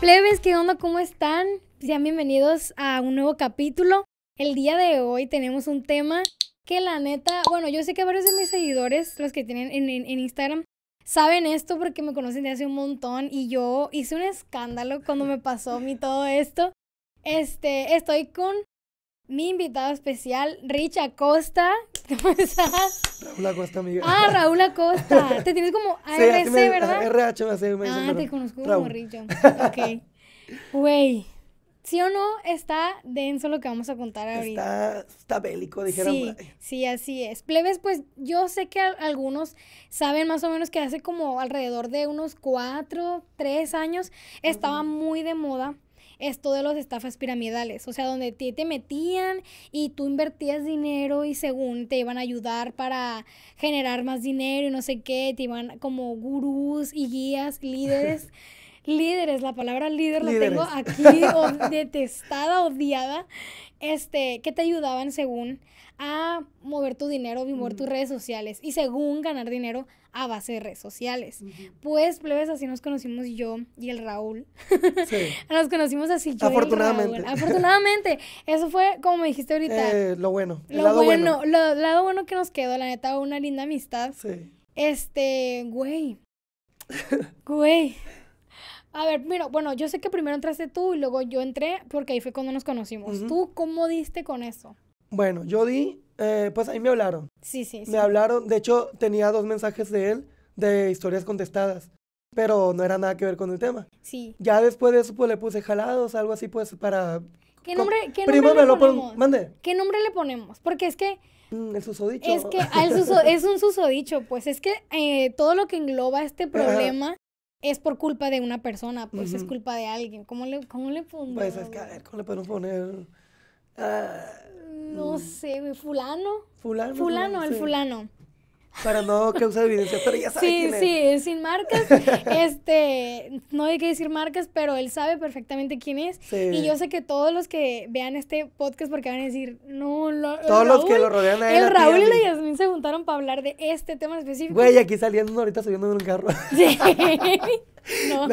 Plebes, ¿qué onda? ¿Cómo están? Sean bienvenidos a un nuevo capítulo. El día de hoy tenemos un tema que la neta, bueno, yo sé que varios de mis seguidores, los que tienen en, Instagram, saben esto porque me conocen de hace un montón y yo hice un escándalo cuando me pasó a mí todo esto. Este, estoy con mi invitado especial, Rich Acosta, estás? Raúl Acosta, amiga. Ah, Raúl Acosta. te tienes como ARC, sí, ¿verdad? RH, a ser Ah, te conozco como Ok. Güey. ¿Sí o no? Está denso lo que vamos a contar ahorita. Está, está bélico, dijeron. Sí, sí, así es. Plebes, pues yo sé que algunos saben más o menos que hace como alrededor de unos cuatro, tres años estaba muy de moda esto de las estafas piramidales, o sea, donde te, te metían y tú invertías dinero y según te iban a ayudar para generar más dinero y no sé qué, te iban como gurús y guías, líderes. líderes, la palabra líder la tengo aquí detestada, odiada, este, que te ayudaban según a mover tu dinero, mover tus mm. redes sociales y según ganar dinero a base de redes sociales. Pues, plebes, así nos conocimos yo y el Raúl. Sí. nos conocimos así yo Afortunadamente. Y el Raúl. Afortunadamente. Eso fue, como me dijiste ahorita. Eh, lo bueno. lo lado bueno. Lo lado bueno que nos quedó, la neta, una linda amistad. Sí. Este, güey. güey. A ver, mira, bueno, yo sé que primero entraste tú y luego yo entré porque ahí fue cuando nos conocimos. ¿Tú cómo diste con eso? Bueno, yo di eh, pues ahí me hablaron. Sí, sí, sí. Me hablaron, de hecho tenía dos mensajes de él de historias contestadas, pero no era nada que ver con el tema. Sí. Ya después de eso pues le puse jalados, algo así pues para... ¿Qué nombre, ¿qué nombre le ponemos? ¿Qué nombre le ponemos? Porque es que... Mm, el susodicho. Es que ah, es un susodicho, pues es que eh, todo lo que engloba este problema es por culpa de una persona, pues es culpa de alguien. ¿Cómo le, cómo le ponemos? Pues es que a ver, ¿cómo le podemos poner? Ah, no mm. sé, fulano. Fulano. Fulano, el fulano para no causar evidencia, pero ya sabe quién es. sí, sí, sin marcas. este, no hay que decir marcas, pero él sabe perfectamente quién es. Y yo sé que todos los que vean este podcast, porque van a decir, no, lo, Todos los que lo rodean a él. El Raúl y la Yasmin se juntaron para hablar de este tema específico. Güey, aquí saliendo ahorita subiendo en un carro. Sí. No.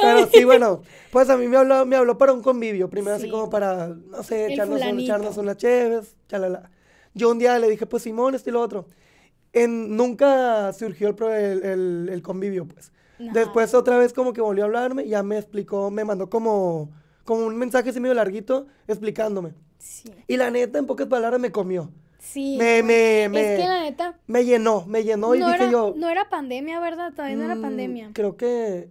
Pero sí, bueno, pues a mí me habló, me habló para un convivio, primero así como para, no sé, echarnos, una echarnos unas cheves, chalala. Yo un día le dije, pues Simón, esto y lo otro nunca surgió el, el, el, convivio, pues. Después otra vez como que volvió a hablarme, ya me explicó, me mandó como, como un mensaje así medio larguito explicándome. Sí. Y la neta, en pocas palabras, me comió. Sí. Me, me, me, es que la neta. Me llenó, me llenó y dije yo. No era pandemia, ¿verdad? Todavía no era mm, pandemia. Creo que.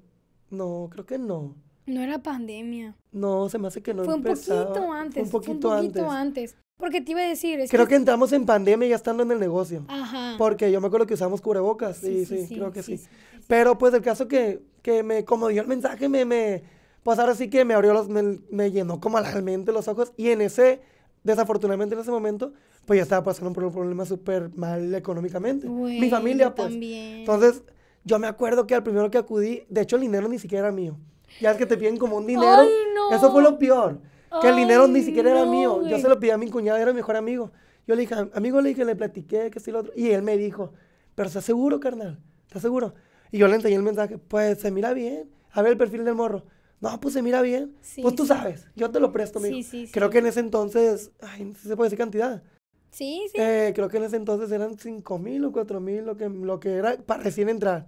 No, creo que no. No era pandemia. No, se me hace que no Fue un poquito antes. Un poquito, fue un poquito antes. Porque te iba a decir. creo que... entramos en pandemia ya estando en el negocio. Ajá. Porque yo me acuerdo que usamos cubrebocas. Sí, sí, creo que sí. Pero pues el caso que, que me, como dio el mensaje, me, me. Pues ahora sí que me abrió los. Me, llenó como la mente los ojos. Y en ese. Desafortunadamente en ese momento, pues ya estaba pasando por un problema súper mal económicamente. Mi familia, pues. También. Entonces, yo me acuerdo que al primero que acudí, de hecho, el dinero ni siquiera era mío. Ya es que te piden como un dinero. Ay, no. Eso fue lo peor que el dinero ni siquiera era mío. Yo se lo pedí a mi cuñado, era mi mejor amigo. Yo le dije, amigo, le dije, le platiqué, que sí, lo otro. Y él me dijo, pero ¿estás seguro, carnal? ¿Estás seguro? Y yo le enseñé el mensaje, pues se mira bien. A ver el perfil del morro. No, pues se mira bien. pues tú sabes, yo te lo presto, amigo. Sí, creo que en ese entonces, ay, no se puede decir cantidad. Sí, sí. Eh, creo que en ese entonces eran 5 mil o 4 mil, lo que, lo que era para recién entrar.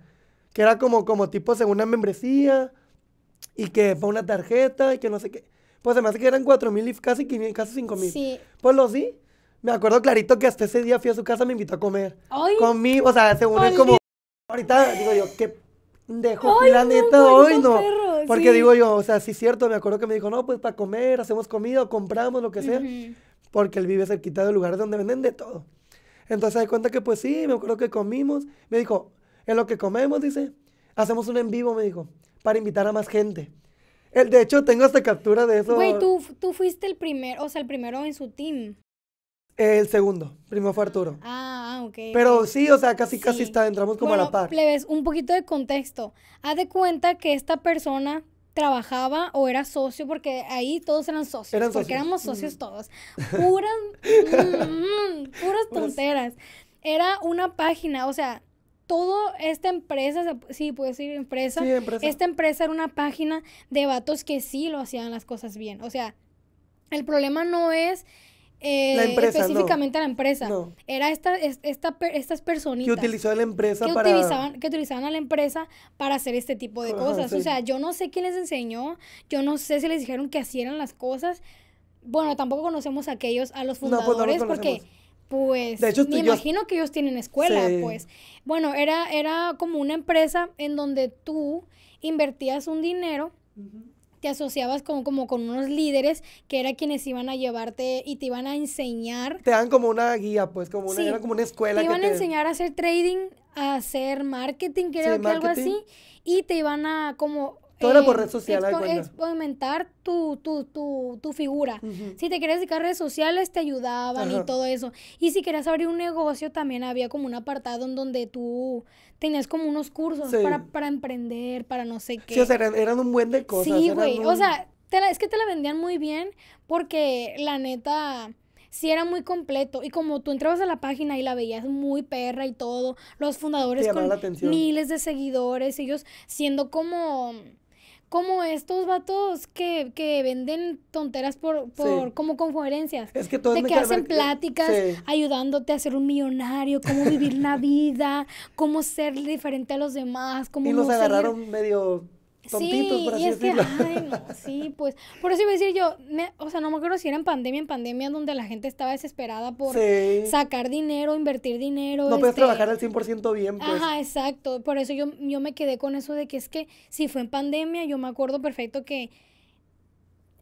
Que era como, como tipo según una membresía y que fue una tarjeta y que no sé qué. Pues además que eran cuatro mil y casi, 5000, casi mil. Sí. Pues lo sí. Me acuerdo clarito que hasta ese día fui a su casa, me invitó a comer. Ay. Comí, o sea, según es como. Ahorita digo yo, qué dejo la neta, hoy no. Porque digo yo, o sea, sí es cierto, me acuerdo que me dijo, no, pues para comer, hacemos comida, compramos, lo que sea. Porque él vive cerquita de lugares donde venden de todo. Entonces se cuenta que pues sí, me acuerdo que comimos. Me dijo, en lo que comemos, dice, hacemos un en vivo, me dijo, para invitar a más gente de hecho, tengo esta captura de eso. Güey, ¿tú, fuiste el primero, o sea, el primero en su team. El segundo, primero fue Arturo. Ah, ah ok. Pero sí, o sea, casi, casi está, entramos como a la par. Le ves un poquito de contexto. Haz de cuenta que esta persona trabajaba o era socio, porque ahí todos eran socios. porque éramos socios todos. Mm, mm, mm, puras, puras tonteras. Era una página, o sea, todo esta empresa, sí, puede decir empresa, esta empresa era una página de vatos que sí lo hacían las cosas bien. O sea, el problema no es eh, específicamente la empresa. Era esta, esta, estas personitas. Que utilizó la que Utilizaban, a la empresa para hacer este tipo de cosas. O sea, yo no sé quién les enseñó, yo no sé si les dijeron que hicieran las cosas. Bueno, tampoco conocemos a aquellos, a los pues fundadores, porque pues de me imagino que ellos tienen escuela, pues. Bueno, era, era como una empresa en donde tú invertías un dinero. te asociabas con, como con unos líderes que eran quienes iban a llevarte y te iban a enseñar. Te dan como una guía, pues, como una, era como una escuela. Te iban a enseñar a hacer trading, a hacer marketing, creo que algo así, y te iban a como todo era por eh, redes sociales, Expo experimentar tu, tu, tu, figura. Si te querías dedicar a redes sociales, te ayudaban y todo eso. Y si querías abrir un negocio, también había como un apartado en donde tú tenías como unos cursos para, emprender, para no sé qué. Sí, o eran, un buen de cosas. Sí, güey. O sea, es que te la vendían muy bien porque la neta sí era muy completo. Y como tú entrabas a la página y la veías muy perra y todo, los fundadores con miles de seguidores, ellos siendo como como estos vatos que, venden tonteras por, por como conferencias. Es que todo De que hacen pláticas ayudándote a ser un millonario, cómo vivir la vida, cómo ser diferente a los demás, cómo Y nos agarraron medio sí, y es Que, ay, no, sí, pues. Por eso iba a decir yo, o sea, no me acuerdo si era en pandemia, en pandemia donde la gente estaba desesperada por sacar dinero, invertir dinero. No puedes este, trabajar al 100% bien, pues. Ajá, exacto. Por eso yo, yo me quedé con eso de que es que si fue en pandemia, yo me acuerdo perfecto que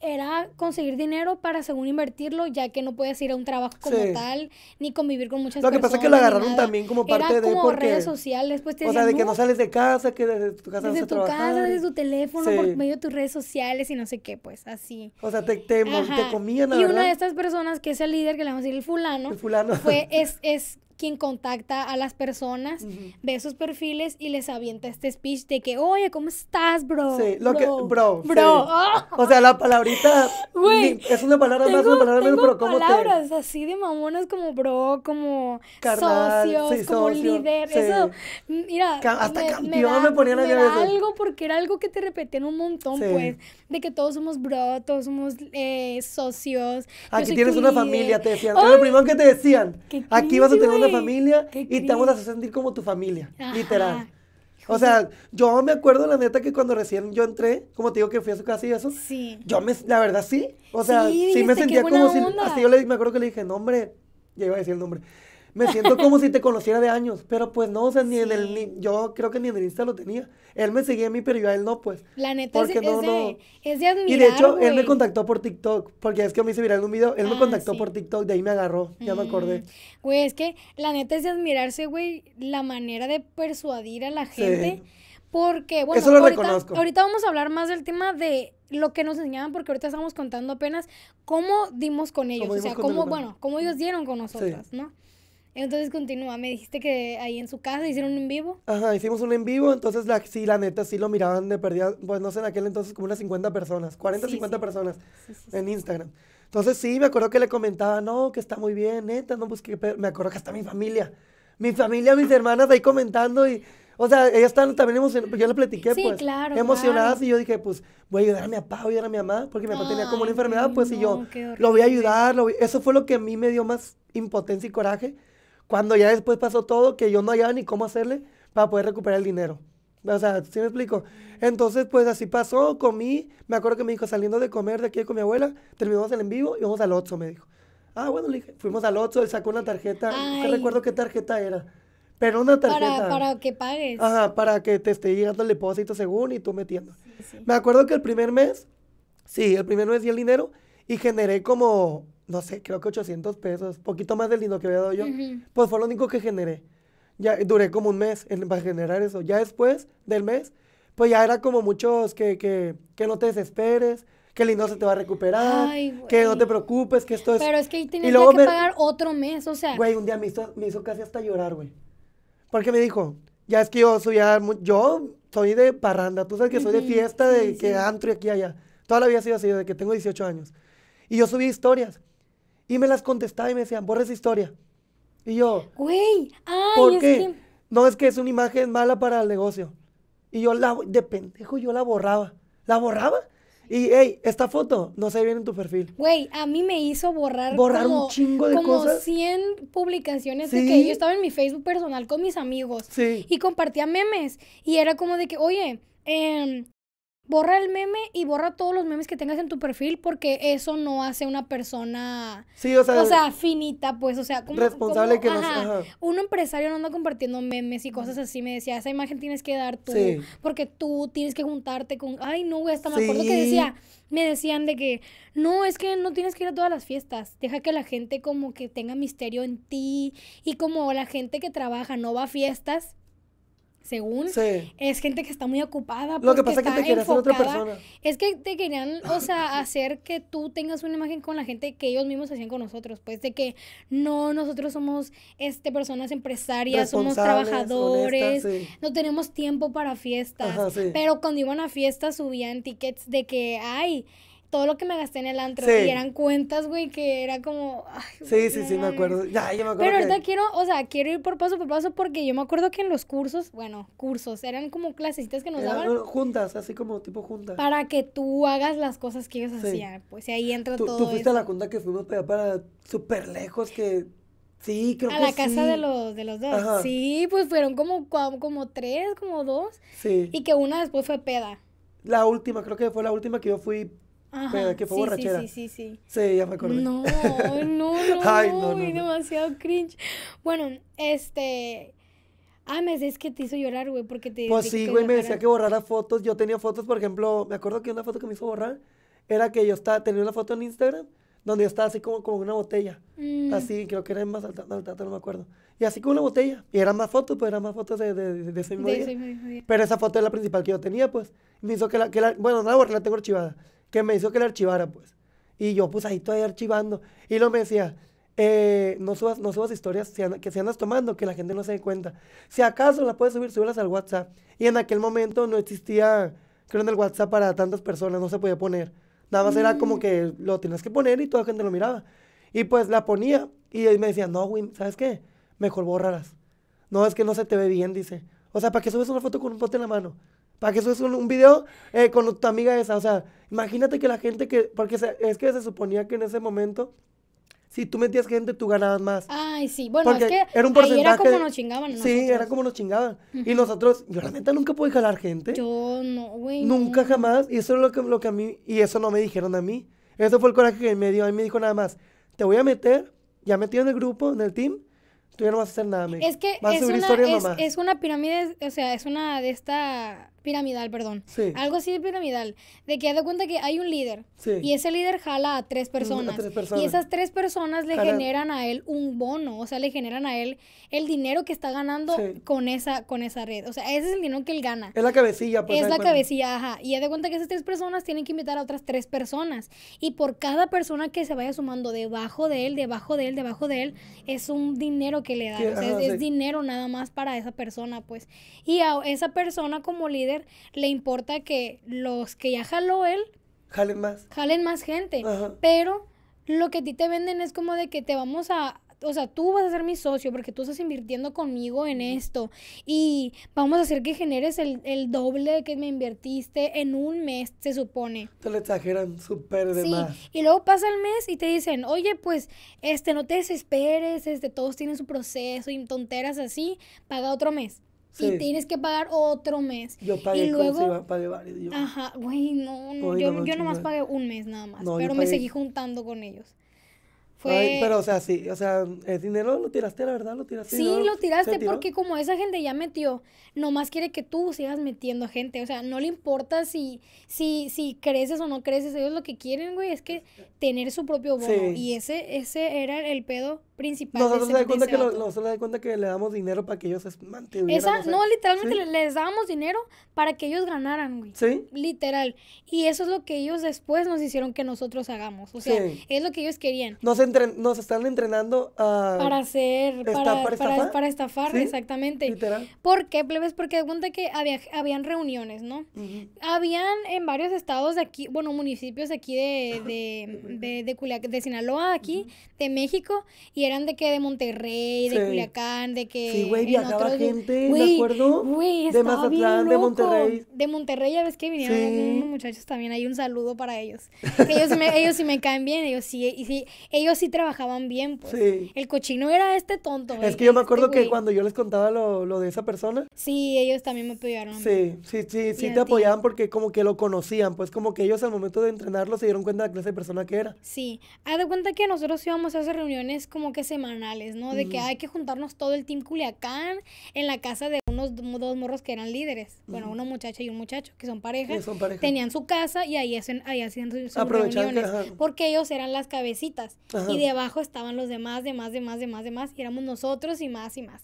era conseguir dinero para según invertirlo, ya que no puedes ir a un trabajo como tal, ni convivir con muchas personas. Lo que pasa es que lo agarraron también como parte era de... como por redes sociales, pues te O sea, de que no sales de casa, que desde tu casa desde tu casa, desde tu teléfono, por medio de tus redes sociales y no sé qué, pues, así. O sea, te, te, te comían, la Y una de estas personas que es el líder, que le vamos a decir el fulano. El fulano. Fue, es, es quien contacta a las personas, de esos ve sus perfiles y les avienta este speech de que, oye, ¿cómo estás, bro? Sí, lo bro, que, bro. O sea, la palabrita es una palabra tengo, más, una palabra menos, pero ¿cómo palabras así de mamonas como bro, como socios, como líder, eso, mira. hasta me, campeón me, da, me ponían me algo porque era algo que te repetían un montón, pues, de que todos somos bro, todos somos eh, socios. Aquí tienes una familia, te decían, Ay, lo primero que te decían, aquí vas a tener una familia y te vamos a sentir como tu familia, literal. O sea, yo me acuerdo la neta que cuando recién yo entré, como te digo que fui a su casa y eso, sí. yo me, la verdad sí, o sea, sí, me sentía como si, así yo le, me acuerdo que le dije, nombre, ya iba a decir el nombre, me siento como si te conociera de años, pero pues no, o sea, ni en el, yo creo que ni en el Insta lo tenía. Él me seguía a mí, pero yo a él no, pues. La neta es, de, admirar, Y de hecho, él me contactó por TikTok, porque es que a me se viral un video, él me ah, contactó por TikTok, de ahí me agarró, ya me acordé. Mm, güey, es que la neta es de admirarse, güey, la manera de persuadir a la gente. Porque, bueno, ahorita, ahorita vamos a hablar más del tema de lo que nos enseñaban, porque ahorita estamos contando apenas cómo dimos con ellos, o sea, cómo, bueno, cómo ellos dieron con nosotras, ¿no? Entonces continúa, me dijiste que ahí en su casa hicieron un en vivo. Ajá, hicimos un en vivo, entonces la, sí, la neta, sí lo miraban de perdida, pues no sé, en aquel entonces como unas 50 personas, 40, 50 personas en Instagram. Entonces sí, me acuerdo que le comentaba, no, que está muy bien, neta, no, pues que me acuerdo que hasta mi familia, mi familia, mis hermanas ahí comentando y... O sea, ellas estaban también emocionadas, pues, yo le platiqué, pues, claro, emocionadas y yo dije, pues, voy a ayudar a mi papá, voy a ayudar a mi mamá, porque mi papá tenía como una enfermedad, pues, y yo lo voy a ayudar, lo voy... eso fue lo que a mí me dio más impotencia y coraje, cuando ya después pasó todo, que yo no hallaba ni cómo hacerle para poder recuperar el dinero. O sea, ¿sí me explico? Entonces, pues así pasó, comí. Me acuerdo que me dijo, saliendo de comer de aquí con mi abuela, terminamos el en vivo y vamos al otro me dijo. Ah, bueno, le dije, fuimos al 8, él sacó una tarjeta. No recuerdo qué tarjeta era. Pero una tarjeta. Para, para, que pagues. Ajá, para que te esté llegando el depósito según y tú metiendo. Me acuerdo que el primer mes, sí, el primer mes di el dinero y generé como no sé, creo que 800 pesos, poquito más del dinero que había dado yo, pues fue lo único que generé. Ya eh, duré como un mes en, para generar eso. Ya después del mes, pues ya era como muchos que, no te desesperes, que el dinero se te va a recuperar, que no te preocupes, que esto es... Pero es que ahí tenías que pagar otro mes, o sea... Güey, un día me hizo, casi hasta llorar, güey. Porque me dijo, ya es que yo subía yo soy de parranda, tú sabes que soy de fiesta, de que antro y aquí y allá. Toda la vida ha sido así, desde que tengo 18 años. Y yo subí historias. Y me las contestaba y me decían, borra esa historia. Y yo, güey, ay, ¿por qué? No, es que es una imagen mala para el negocio. Y yo la, de pendejo, yo la borraba. ¿La borraba? Y, hey, esta foto no se ve bien en tu perfil. Güey, a mí me hizo borrar. Borrar como, un chingo de como cosas. 100 publicaciones que yo estaba en mi Facebook personal con mis amigos. Sí. Y compartía memes. Y era como de que, oye, eh, borra el meme y borra todos los memes que tengas en tu perfil porque eso no hace una persona sí, o, sea, finita pues o sea como responsable que nos, un empresario no anda compartiendo memes y cosas así me decía esa imagen tienes que dar tú porque tú tienes que juntarte con ay no güey hasta me acuerdo que decía me decían de que no es que no tienes que ir a todas las fiestas deja que la gente como que tenga misterio en ti y como la gente que trabaja no va a fiestas según. Es gente que está muy ocupada. Lo que pasa es que te otra persona. Es que te querían, o sea, hacer que tú tengas una imagen con la gente que ellos mismos hacían con nosotros. Pues de que no, nosotros somos este, personas empresarias, somos trabajadores, no tenemos tiempo para fiestas. Pero cuando iban a fiestas subían tickets de que, ay, todo lo que me gasté en el antro. Sí. eran cuentas, güey, que era como. sí, sí, sí, me acuerdo. Ya, ya me acuerdo. Pero ahorita quiero, o sea, quiero ir por paso por paso porque yo me acuerdo que en los cursos, bueno, cursos, eran como clasecitas que nos daban. Juntas, así como tipo juntas. Para que tú hagas las cosas que ellos hacían. Pues ahí entra todo. Tú fuiste a la junta que fuimos para, súper lejos que. Sí, creo que que A la casa de los de dos. Sí, pues fueron como, como, como tres, como dos. Sí. Y que una después fue peda. La última, creo que fue la última que yo fui pero, ¿qué fue borrachera? Sí, sí, sí, sí. ya me acordé. No, no, no. Ay, no, no, no, demasiado cringe. Bueno, este. Ah, me decías que te hizo llorar, güey, porque te. Pues sí, güey, me decía que borrara fotos. Yo tenía fotos, por ejemplo, me acuerdo que una foto que me hizo borrar era que yo estaba, tenía una foto en Instagram donde yo estaba así como, como una botella. Mm. Así, creo que era en más alta, no me acuerdo. Y así con una botella. Y eran más fotos, pues eran más fotos de, de, de, ese mismo, día. Pero esa foto era la principal que yo tenía, pues. Me hizo que la, que la bueno, no la borré, la tengo archivada que me hizo que la archivara, pues. Y yo, pues ahí todavía archivando. Y lo me decía, eh, no, subas, no subas historias que se andas tomando, que la gente no se dé cuenta. Si acaso la puedes subir, subirlas al WhatsApp. Y en aquel momento no existía, creo, en el WhatsApp para tantas personas, no se podía poner. Nada más era como mm. que lo tenías que poner y toda la gente lo miraba. Y pues la ponía y me decía, no, güey, ¿sabes qué? Mejor bórralas. No, es que no se te ve bien, dice. O sea, ¿para qué subes una foto con un pote en la mano? Para que eso es un video eh, con tu amiga esa. O sea, imagínate que la gente que. Porque es que se suponía que en ese momento si tú metías gente, tú ganabas más. Ay, sí, bueno, es que era era como nos chingaban. Sí, era como nos chingaban. Y nosotros, yo realmente nunca pude jalar gente. Yo no, güey. Nunca jamás. Y eso es lo que, lo que a mí, y eso no me dijeron a mí. Eso fue el coraje que me dio. A mí me dijo nada más, te voy a meter, ya metido en el grupo, en el team, tú ya no vas a hacer nada, me Es que es, una, es, una pirámide, o sea, es una de esta piramidal, perdón. Algo así de piramidal. De que ha de cuenta que hay un líder. Y ese líder jala a tres personas. Y esas tres personas le generan a él un bono. O sea, le generan a él el dinero que está ganando con, esa, con esa red. O sea, ese es el dinero que él gana. Es la cabecilla, pues. Es la cabecilla, ajá. Y ha de cuenta que esas tres personas tienen que invitar a otras tres personas. Y por cada persona que se vaya sumando debajo de él, debajo de él, debajo de él, es un dinero que le da, O sea, es, dinero nada más para esa persona, pues. Y a esa persona como líder le importa que los que ya jaló él... Jalen más. Jalen más gente. Pero lo que a ti te venden es como de que te vamos a, o sea, tú vas a ser mi socio porque tú estás invirtiendo conmigo en esto y vamos a hacer que generes el, el doble que me invertiste en un mes, se supone. Te lo exageran súper de más. Y luego pasa el mes y te dicen, oye, pues, este, no te desesperes, este, todos tienen su proceso y tonteras así, paga otro mes. Sí. y tienes que pagar otro mes. Yo pagué y luego, varios. Ajá, güey, no, no, yo, nomás pagué un mes nada más, pero me seguí juntando con ellos pero, o sea, sí, o sea, el dinero lo tiraste, la verdad, lo tiraste. Sí, lo tiraste porque como esa gente ya metió, nomás quiere que tú sigas metiendo gente. O sea, no le importa si, si, si creces o no creces. Ellos lo que quieren, güey, es que tener su propio bono. Y ese, ese era el pedo principal. Nosotros nos cuenta que le damos dinero para que ellos se mantuvieran. no, literalmente les dábamos dinero para que ellos ganaran, güey. Sí. Literal. Y eso es lo que ellos después nos hicieron que nosotros hagamos. O sea, es lo que ellos querían. Nos nos están entrenando a... Para hacer, para, para, estafar, para estafar exactamente. Literal. ¿Por qué, plebes? Porque de cuenta que había, habían reuniones, ¿no? Habían en varios estados de aquí, bueno, municipios aquí de, de, de, Sinaloa, aquí, de México, y eran de que de Monterrey, de Culiacán, de que... Sí, güey, viajaba gente, güey, acuerdo? de Mazatlán, de Monterrey. De Monterrey ya ves que vinieron muchachos también, hay un saludo para ellos. Ellos, ellos sí me caen bien, ellos sí, y sí ellos sí trabajaban bien, pues. El cochino era este tonto. Es que yo me este acuerdo que cuando yo les contaba lo, de esa persona. Sí, ellos también me apoyaron. Sí, sí, sí, sí te apoyaban porque como que lo conocían, pues como que ellos al momento de entrenarlo se dieron cuenta de la clase de persona que era. Sí, haz de cuenta que nosotros íbamos a hacer reuniones como que semanales, ¿no? De que hay que juntarnos todo el team Culiacán en la casa de unos dos morros que eran líderes. Bueno, una muchacha y un muchacho, que son parejas Tenían su casa y ahí, hacen, ahí hacían sus reuniones. porque ellos eran las cabecitas. Y debajo estaban los demás, demás, demás, demás, demás. Y éramos nosotros y más y más.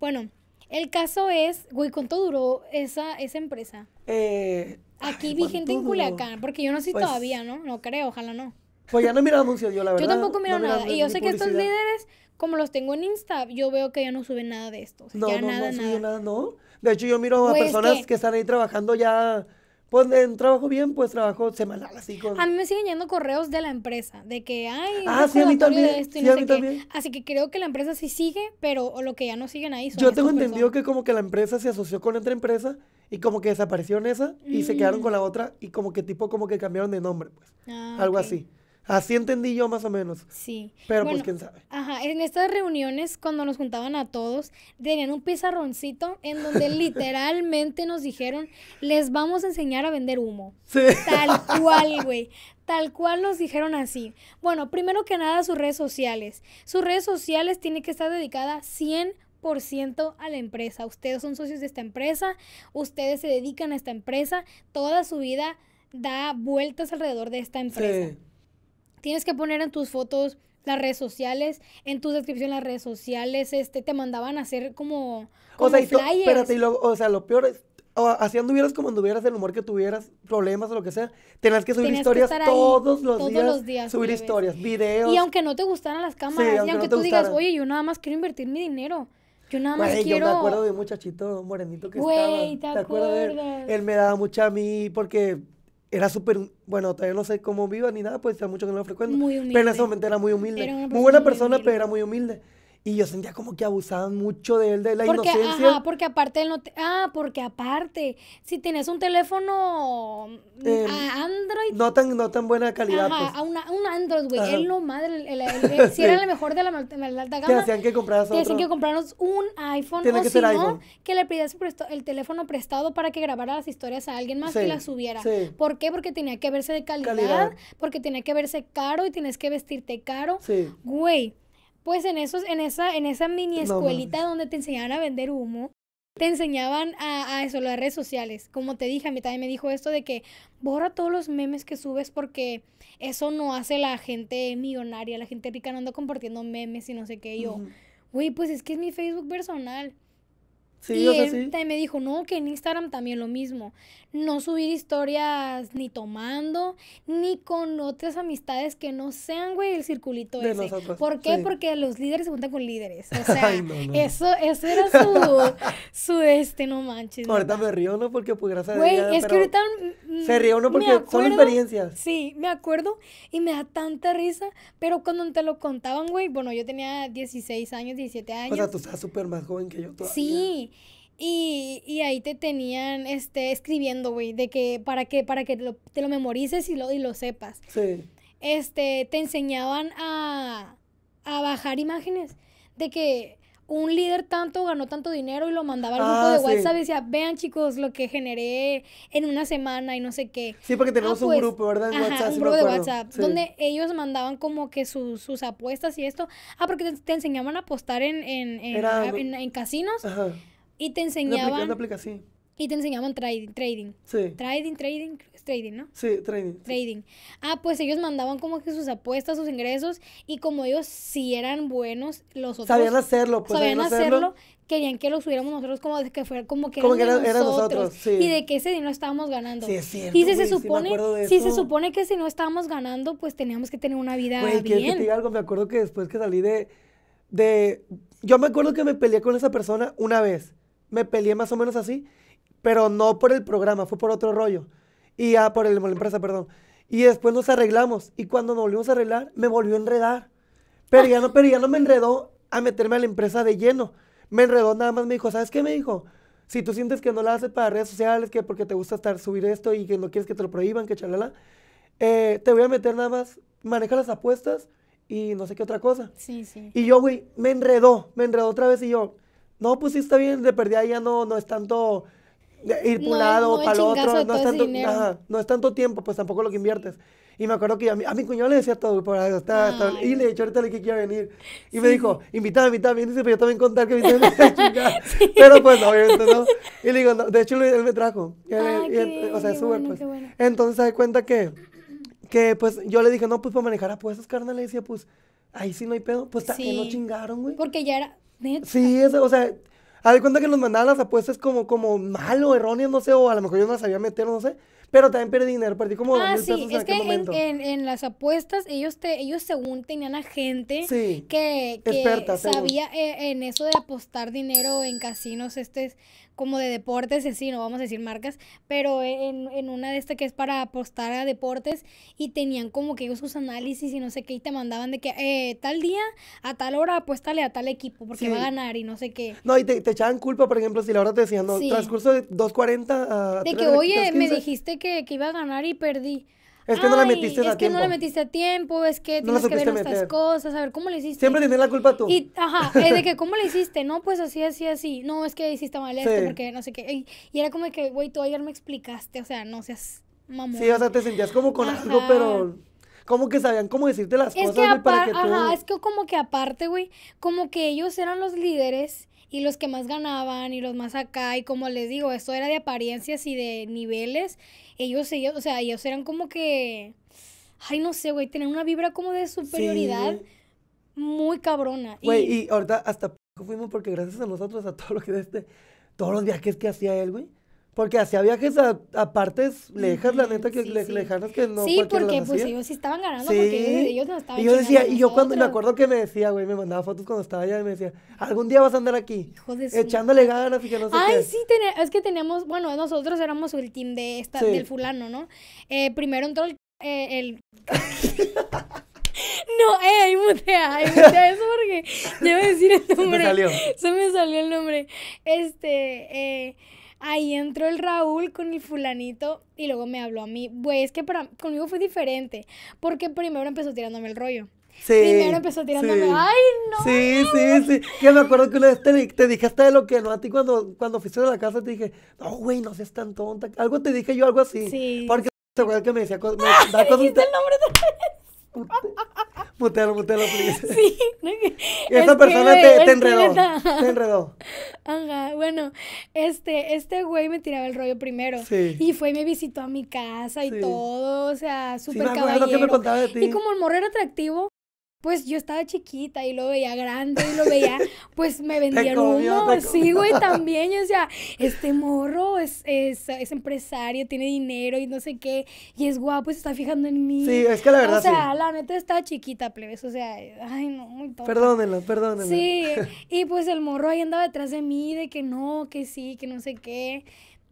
Bueno, el caso es, güey, ¿cuánto duró esa, esa empresa? Eh, Aquí vigente vi gente en Culiacán, porque yo no sé pues todavía, ¿no? No creo, ojalá no. Pues ya no he mirado anuncios yo, la verdad. Yo tampoco miro nada. y yo sé que estos líderes como los tengo en Insta, yo veo que ya no suben nada de esto. no, no, nada, no nada. nada. no. De hecho, yo miro a pues personas que... están ahí trabajando ya, pues en trabajo bien, pues trabajo semanal así A mí me siguen yendo correos de la empresa, de que, ay, ah, sí, De esto y no Así que creo que la empresa sí sigue, pero lo que ya no siguen ahí son Yo tengo entendido que como que la empresa se asoció con otra empresa y como que desapareció en esa y se quedaron mm. con la otra y como que tipo como que cambiaron de nombre, pues. Ah, algo así. Así entendí yo más o menos. Sí. Pero pues quién sabe. Ajá, en estas reuniones cuando nos juntaban a todos, tenían un pizarroncito en donde literalmente nos dijeron, les vamos a enseñar a vender humo. Sí. Tal cual, güey. Tal cual nos dijeron así. Bueno, primero que nada sus redes sociales. Sus redes sociales tienen que estar dedicadas 100 ciento a la empresa. Ustedes son socios de esta empresa, ustedes se dedican a esta empresa, toda su vida da vueltas alrededor de esta empresa. Sí tienes que poner en tus fotos las redes sociales, en tu descripción las redes sociales, este, te mandaban a hacer como, o sea, espérate, lo, o sea, lo peor es, así anduvieras como anduvieras, el humor que tuvieras, problemas o lo que sea, tenías que subir historias todos, los, todos días, los, días, Subir historias, videos. Y aunque no te gustaran las cámaras, y aunque, tú digas, oye, yo nada más quiero invertir mi dinero. Yo nada más quiero... Yo me acuerdo de muchachito morenito que estaba. Él me daba mucha a mí porque era súper, bueno, todavía no sé cómo viva ni nada, pues está mucho que no lo frecuento. Pero en ese momento era muy humilde. muy buena persona, pero era muy humilde. Y yo sentía como que abusaban mucho de él, de la porque, inocencia. Ajá, porque aparte él no te, Ah, porque aparte, si tienes un teléfono em, a Android... No tan, no tan buena calidad, pues. una, un Android, güey. Él no, madre, si era la mejor de la, de alta gama... Te hacían que compraras Te hacían que comprarnos un iPhone o si no, que le pidieras el teléfono prestado para que grabara las historias a alguien más que y las subiera. Sí. ¿Por qué? Porque tenía que verse de calidad, calidad, porque tenía que verse caro y tienes que vestirte caro. Güey pues en, esos, en, esa, en esa mini escuelita donde te enseñaban a vender humo, te enseñaban a, a, eso, las redes sociales. Como te dije, a mí también me dijo esto de que borra todos los memes que subes porque eso no hace la gente millonaria, la gente rica no anda compartiendo memes y no sé qué. yo, güey, pues es que es mi Facebook personal y él me dijo, no, que en Instagram también lo mismo. No subir historias ni tomando, ni con otras amistades que no sean, güey, el circulito de ese. ¿Por qué? Porque los líderes se juntan con líderes. O sea, Eso, eso era su, su este, no manches. Ahorita me río, ¿no? Porque pues gracias a Dios. Güey, es que ahorita... Se río, ¿no? Porque son experiencias. Sí, me acuerdo y me da tanta risa, pero cuando te lo contaban, güey, bueno, yo tenía 16 años, 17 años. O sea, tú estás súper más joven que yo todavía. Sí, y, ahí te tenían este, escribiendo, güey, de que para que, para que te lo memorices y lo, y lo sepas. Sí. Este, te enseñaban a, bajar imágenes de que un líder tanto ganó tanto dinero y lo mandaba al grupo ah, de WhatsApp y decía, vean chicos lo que generé en una semana y no sé qué. Sí, porque tenemos ah, un pues, grupo, ¿verdad? un grupo de WhatsApp, donde ellos mandaban como que sus, apuestas y esto. Ah, porque te, enseñaban a apostar en, en casinos. Ajá. Y te enseñaban... Y te enseñaban trading, trading. Sí. Trading, trading, trading, ¿no? Sí, trading. Trading. Ah, pues ellos mandaban como que sus apuestas, sus ingresos, y como ellos sí eran buenos, los otros... Sabían hacerlo, pues. Sabían, hacerlo, querían que lo subiéramos nosotros como que fuera como que, era, nosotros, y de que ese dinero estábamos ganando. Sí, y si se supone, si se supone que si no estábamos ganando, pues teníamos que tener una vida bien. algo, me acuerdo que después que salí de, de yo me acuerdo que me peleé con esa persona una vez me peleé más o menos así, pero no por el programa, fue por otro rollo. Y ya ah, por, el, la empresa, perdón. Y después nos arreglamos. Y cuando nos volvimos a arreglar, me volvió a enredar. Pero ya no, pero no me enredó a meterme a la empresa de lleno. Me enredó nada más, me dijo, ¿sabes qué me dijo? Si tú sientes que no la haces para redes sociales, que porque te gusta estar subir esto y que no quieres que te lo prohíban, que chalala, eh, te voy a meter nada más, maneja las apuestas y no sé qué otra cosa. Sí, sí. Y yo, güey, me enredó, me enredó otra vez y yo, no, pues sí está bien, de perdida ya no, no es tanto ir pulado no, lado, para el otro, no es, tanto, no es tanto tiempo, pues tampoco lo que inviertes. Y me acuerdo que a mi, a mi cuñado le decía todo, por ahí, está, está, y le dicho ahorita le que quiera venir. Y me dijo, invítame, invítame, dice, pero yo también contar que me chingando. Pero pues, obviamente no. Y le digo, no, de hecho, él me trajo. y ah, o sea, súper, bueno, pues. Entonces, se da cuenta que, que, pues, yo le dije, no, pues, para manejar apuestas, carnal, le decía, pues, ahí sí no hay pedo. Pues, sí. que no chingaron, güey. Porque ya era Sí, eso, o sea, a de cuenta que nos mandaban las apuestas como, como malo, erróneas, no sé, o a lo mejor yo no las sabía meter, no sé. Pero también perdí dinero, perdí como ah, sí. es que en, en, las apuestas ellos te ellos según tenían a gente que, que sabía eh, en eso de apostar dinero en casinos, este es como de deportes, así, no vamos a decir marcas, pero en, en una de estas que es para apostar a deportes y tenían como que ellos sus análisis y no sé qué, y te mandaban de que eh, tal día, a tal hora, apuéstale a tal equipo porque va a ganar y no sé qué. No, y te, echaban culpa, por ejemplo, si la hora te decían, no, transcurso de 2.40 a... De que, oye, me dijiste que, que iba a ganar y perdí. Es que no la metiste a tiempo. Es que no la metiste a tiempo, es que tienes que ver estas cosas, a ver cómo le hiciste. Siempre tienes la culpa tú. Y, ajá, es eh, de que cómo le hiciste, no, pues así, así, así. No, es que hiciste mal esto porque no sé qué. Y, era como que, güey, tú ayer me explicaste, o sea, no seas mamón. Sí, o sea, te sentías como con algo, pero como que sabían cómo decirte las cosas, para que tú... Ajá, es que como que aparte, güey, como que ellos eran los líderes y los que más ganaban y los más acá y como les digo, esto era de apariencias y de niveles ellos, ellos, o sea, ellos eran como que, ay, no sé, güey, tenían una vibra como de superioridad muy cabrona. Güey, y... ahorita hasta fuimos porque gracias a nosotros, a todo lo que de este, todos los viajes que hacía él, güey, porque hacía viajes a, partes lejas, la neta, que le, sí. lejanas que no. Sí, porque pues ellos sí estaban ganando, porque ellos, no estaban Y yo decía, y yo cuando, me acuerdo que me decía, güey, me mandaba fotos cuando estaba allá y me decía, algún día vas a andar aquí. Echándole ganas y que no sé Ay, sí, es que tenemos, bueno, nosotros éramos el team de esta, del fulano, ¿no? Eh, primero entró el. Eh, el... No, eh, ahí mutea, ahí mutea eso porque debo decir el nombre. Se me salió. Se me salió el nombre. Este, eh, ahí entró el Raúl con el fulanito y luego me habló a mí. Güey, es que para, conmigo fue diferente, porque primero empezó tirándome el rollo. Sí, Primero empezó tirándome, ay, no. Sí, sí, sí. Que me acuerdo que una vez te, dije hasta de lo que no. A ti cuando, cuando fuiste a la casa te dije, no, güey, no seas tan tonta. Algo te dije yo, algo así. Sí. Porque te acuerdas que me decía me, ah, da cosas. Te... el nombre de... Mutelo, mutelo, please. Sí. No, esta persona te, enredó. te enredó. Ajá, bueno, este, este güey me tiraba el rollo primero. Y fue y me visitó a mi casa y todo, o sea, súper sí, caballero. Y como el morrer atractivo, pues yo estaba chiquita y lo veía grande y lo veía, pues me vendieron un uno. Sí, güey, también. o sea, este morro es, es, empresario, tiene dinero y no sé qué, y es guapo, se está fijando en mí. Sí, es que la verdad. O sea, la neta estaba chiquita, plebes. O sea, ay, no, Perdónenlo, perdónenlo. Sí, y pues el morro ahí andaba detrás de mí, de que no, que sí, que no sé qué.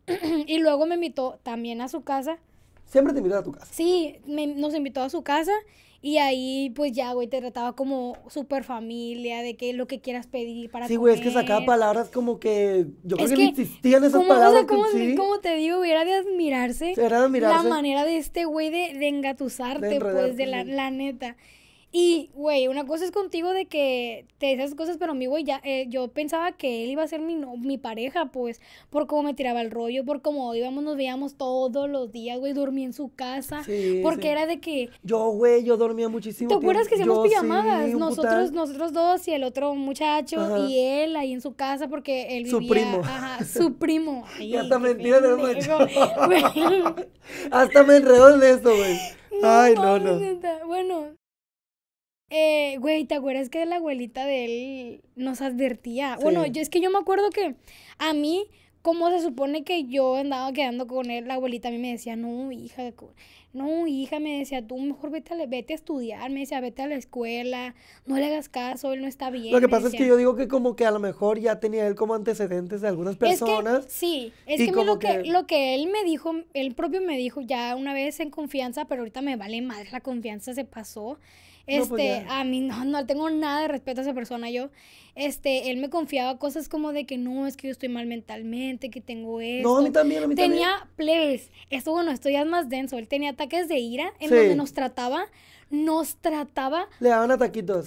y luego me invitó también a su casa. Siempre te invitó a tu casa. Sí, me, nos invitó a su casa y ahí, pues ya, güey, te trataba como super familia, de que lo que quieras pedir para Sí, güey, es que sacaba palabras como que. Yo creo que, existían esas como, palabras. como, te digo, era de admirarse. Era La manera de este güey de, de engatusarte, pues, de la neta. Y, güey, una cosa es contigo de que te esas cosas, pero mi güey, ya, eh, yo pensaba que él iba a ser mi, no, mi pareja, pues, por cómo me tiraba el rollo, por cómo íbamos, nos veíamos todos los días, güey, dormí en su casa, porque era de que... Yo, güey, yo dormía muchísimo ¿Te acuerdas que hacíamos pijamadas? nosotros, nosotros dos y el otro muchacho y él ahí en su casa, porque él vivía... Su primo. Ajá, su primo. Ay, hasta mentira de Hasta me enredó en esto, güey. Ay, no. no. Bueno, eh, güey, ¿te acuerdas que la abuelita de él nos advertía? Bueno, yo es que yo me acuerdo que a mí, como se supone que yo andaba quedando con él, la abuelita a mí me decía, no, hija, no, hija, me decía, tú mejor vete a, vete a estudiar, me decía, vete a la escuela, no le hagas caso, él no está bien. Lo que pasa es que yo digo que como que a lo mejor ya tenía él como antecedentes de algunas personas. sí, es que, que, que lo que él me dijo, él propio me dijo ya una vez en confianza, pero ahorita me vale más, la confianza se pasó este, a mí no, no tengo nada de respeto a esa persona yo. Este, él me confiaba cosas como de que no, es que yo estoy mal mentalmente, que tengo esto. No, a también, tenía también. Tenía plebes. Esto bueno, esto ya es más denso. Él tenía ataques de ira en donde nos trataba nos trataba. Le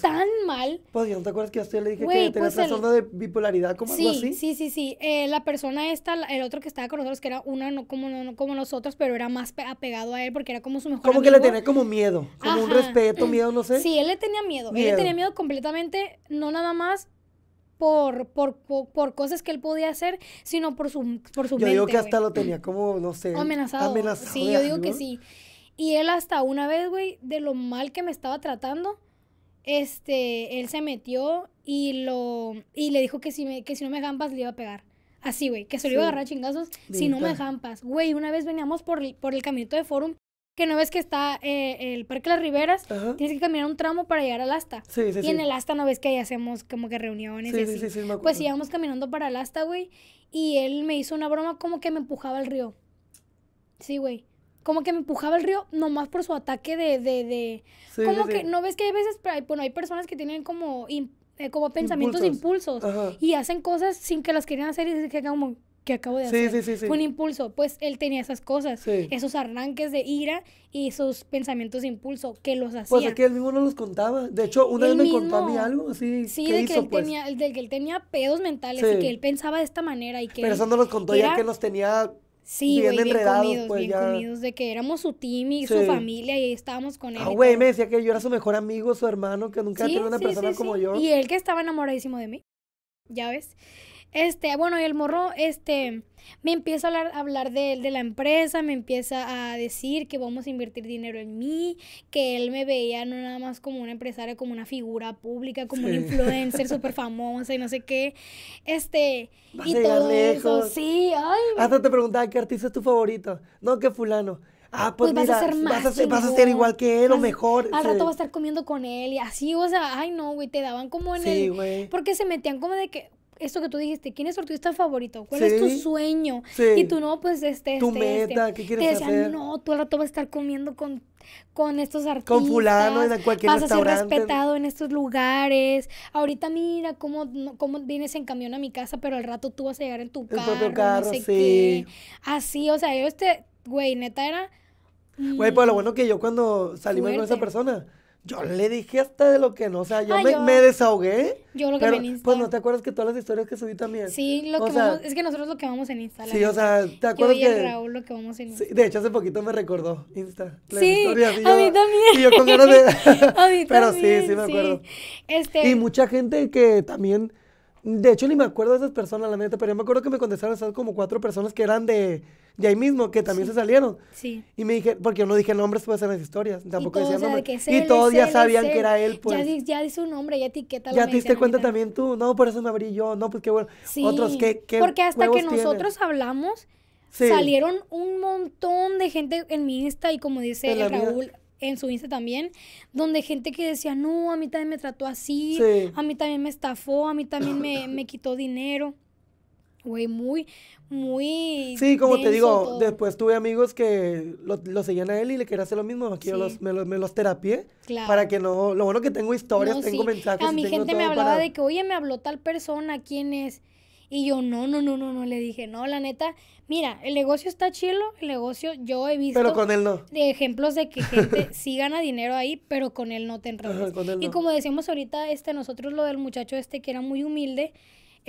Tan mal. Pues, te acuerdas que yo le dije que tenía pues, trastorno de bipolaridad, como algo así? Sí, sí, sí. Eh, la persona esta, el otro que estaba con nosotros, que era una no como, no, como nosotros, pero era más apegado a él porque era como su mejor Como que le tenía como miedo, como un respeto, miedo, no sé. Sí, él le tenía miedo. Él le tenía miedo completamente, no nada más por, por, cosas que él podía hacer, sino por su, por su yo mente. Yo digo que hasta lo tenía como, no sé. Amenazado. Sí, yo digo que sí. Y él hasta una vez, güey, de lo mal que me estaba tratando, este, él se metió y lo y le dijo que si me, que si no me jampas le iba a pegar. Así, güey, que se lo iba a agarrar chingazos si no me jampas. Güey, una vez veníamos por, por el caminito de Forum, que no ves que está eh, el Parque Las Riberas, tienes que caminar un tramo para llegar al asta. Sí, sí, y en el asta no ves que ahí hacemos como que reuniones y así. Sí, pues íbamos caminando para el asta, güey, y él me hizo una broma como que me empujaba al río. Sí, güey como que me empujaba el río nomás por su ataque de... de, de como que, ¿no ves que hay veces, bueno, hay personas que tienen como, eh, como pensamientos, impulsos, impulsos y hacen cosas sin que las querían hacer y dicen que como que acabo de hacer. Sí, sí, sí, un impulso. Pues él tenía esas cosas, esos arranques de ira y esos pensamientos de impulso que los hacía. Pues que él mismo no los contaba. De hecho, una vez me contó a mí algo así. Sí, de, que él pues. tenía, que él tenía pedos mentales y que él pensaba de esta manera. Y que Pero eso no los contó ya que los tenía Sí, bien, bien pues, comidos, de que éramos su team y su familia y estábamos con él. Ah, güey, me decía que yo era su mejor amigo, su hermano, que nunca había tenido una persona como yo. Y él que estaba enamoradísimo de mí, ya ves. Este, bueno, y el morro, este, me empieza a hablar, de él de, la empresa, me empieza a decir que vamos a invertir dinero en mí, que él me veía no nada más como una empresaria, como una figura pública, como una un influencer súper famosa y no sé qué. Este, y todo eso. Sí, ay. Hasta te preguntaba qué artista es tu favorito. No, que fulano. Ah, pues, pues vas a ser más. Vas a ser, igual que él o mejor. Al rato vas a estar comiendo con él y así, o sea, ay no, güey, te daban como en sí, el. Porque se metían como de que, esto que tú dijiste, ¿quién es tu artista favorito? ¿Cuál es tu sueño? Y tú no, pues este, este, tu este". meta, ¿qué quieres te hacer? no, tú al rato vas a estar comiendo con, con estos artistas. Con fulano, cualquier Vas a ser respetado en estos lugares. Ahorita mira cómo, cómo vienes en camión a mi casa, pero al rato tú vas a llegar en tu Propio carro, sí. Así, o sea, yo este, güey, neta era... Güey, pues lo bueno que yo cuando salimos con esa persona yo le dije hasta de lo que no, o sea, yo, me, desahogué. Yo lo que pero, Pues no te acuerdas que todas las historias que subí también. Sí, lo que vamos, es que nosotros lo que vamos en Insta. Sí, o sea, ¿te acuerdas yo y que Raúl lo que vamos en Sí, de hecho hace poquito me recordó Insta. Sí, a mí también. Y yo con ganas de A mí también. Pero sí, sí me acuerdo. Este... Y mucha gente que también de hecho, ni me acuerdo de esas personas, la neta, pero yo me acuerdo que me contestaron esas como cuatro personas que eran de y ahí mismo, que también se salieron. Sí. Y me dije, porque yo no dije nombres pues en las historias, tampoco decía y todos, ya sabían que era él, pues. Ya, ya dice su nombre, ya etiqueta Ya te diste cuenta también tú, no, por eso me abrí yo, no, pues qué bueno. Sí, Otros, ¿qué, qué porque hasta que nosotros hablamos, salieron un montón de gente en mi Insta y como dice Raúl, en su Insta también, donde gente que decía, no, a mí también me trató así, a mí también me estafó, a mí también me, me quitó dinero güey, muy, muy. Sí, como te digo, después tuve amigos que lo, seguían a él y le quería hacer lo mismo. Aquí yo los, me, los, terapié. Claro. Para que no. Lo bueno que tengo historias, tengo mensajes. A mi gente me hablaba de que, oye, me habló tal persona, ¿quién es? Y yo, no, no, no, no, no, le dije, no, la neta, mira, el negocio está chilo, el negocio, yo he visto. Pero con él no. De ejemplos de que gente sí gana dinero ahí, pero con él no te enredas. Y como decíamos ahorita, este, nosotros lo del muchacho este que era muy humilde,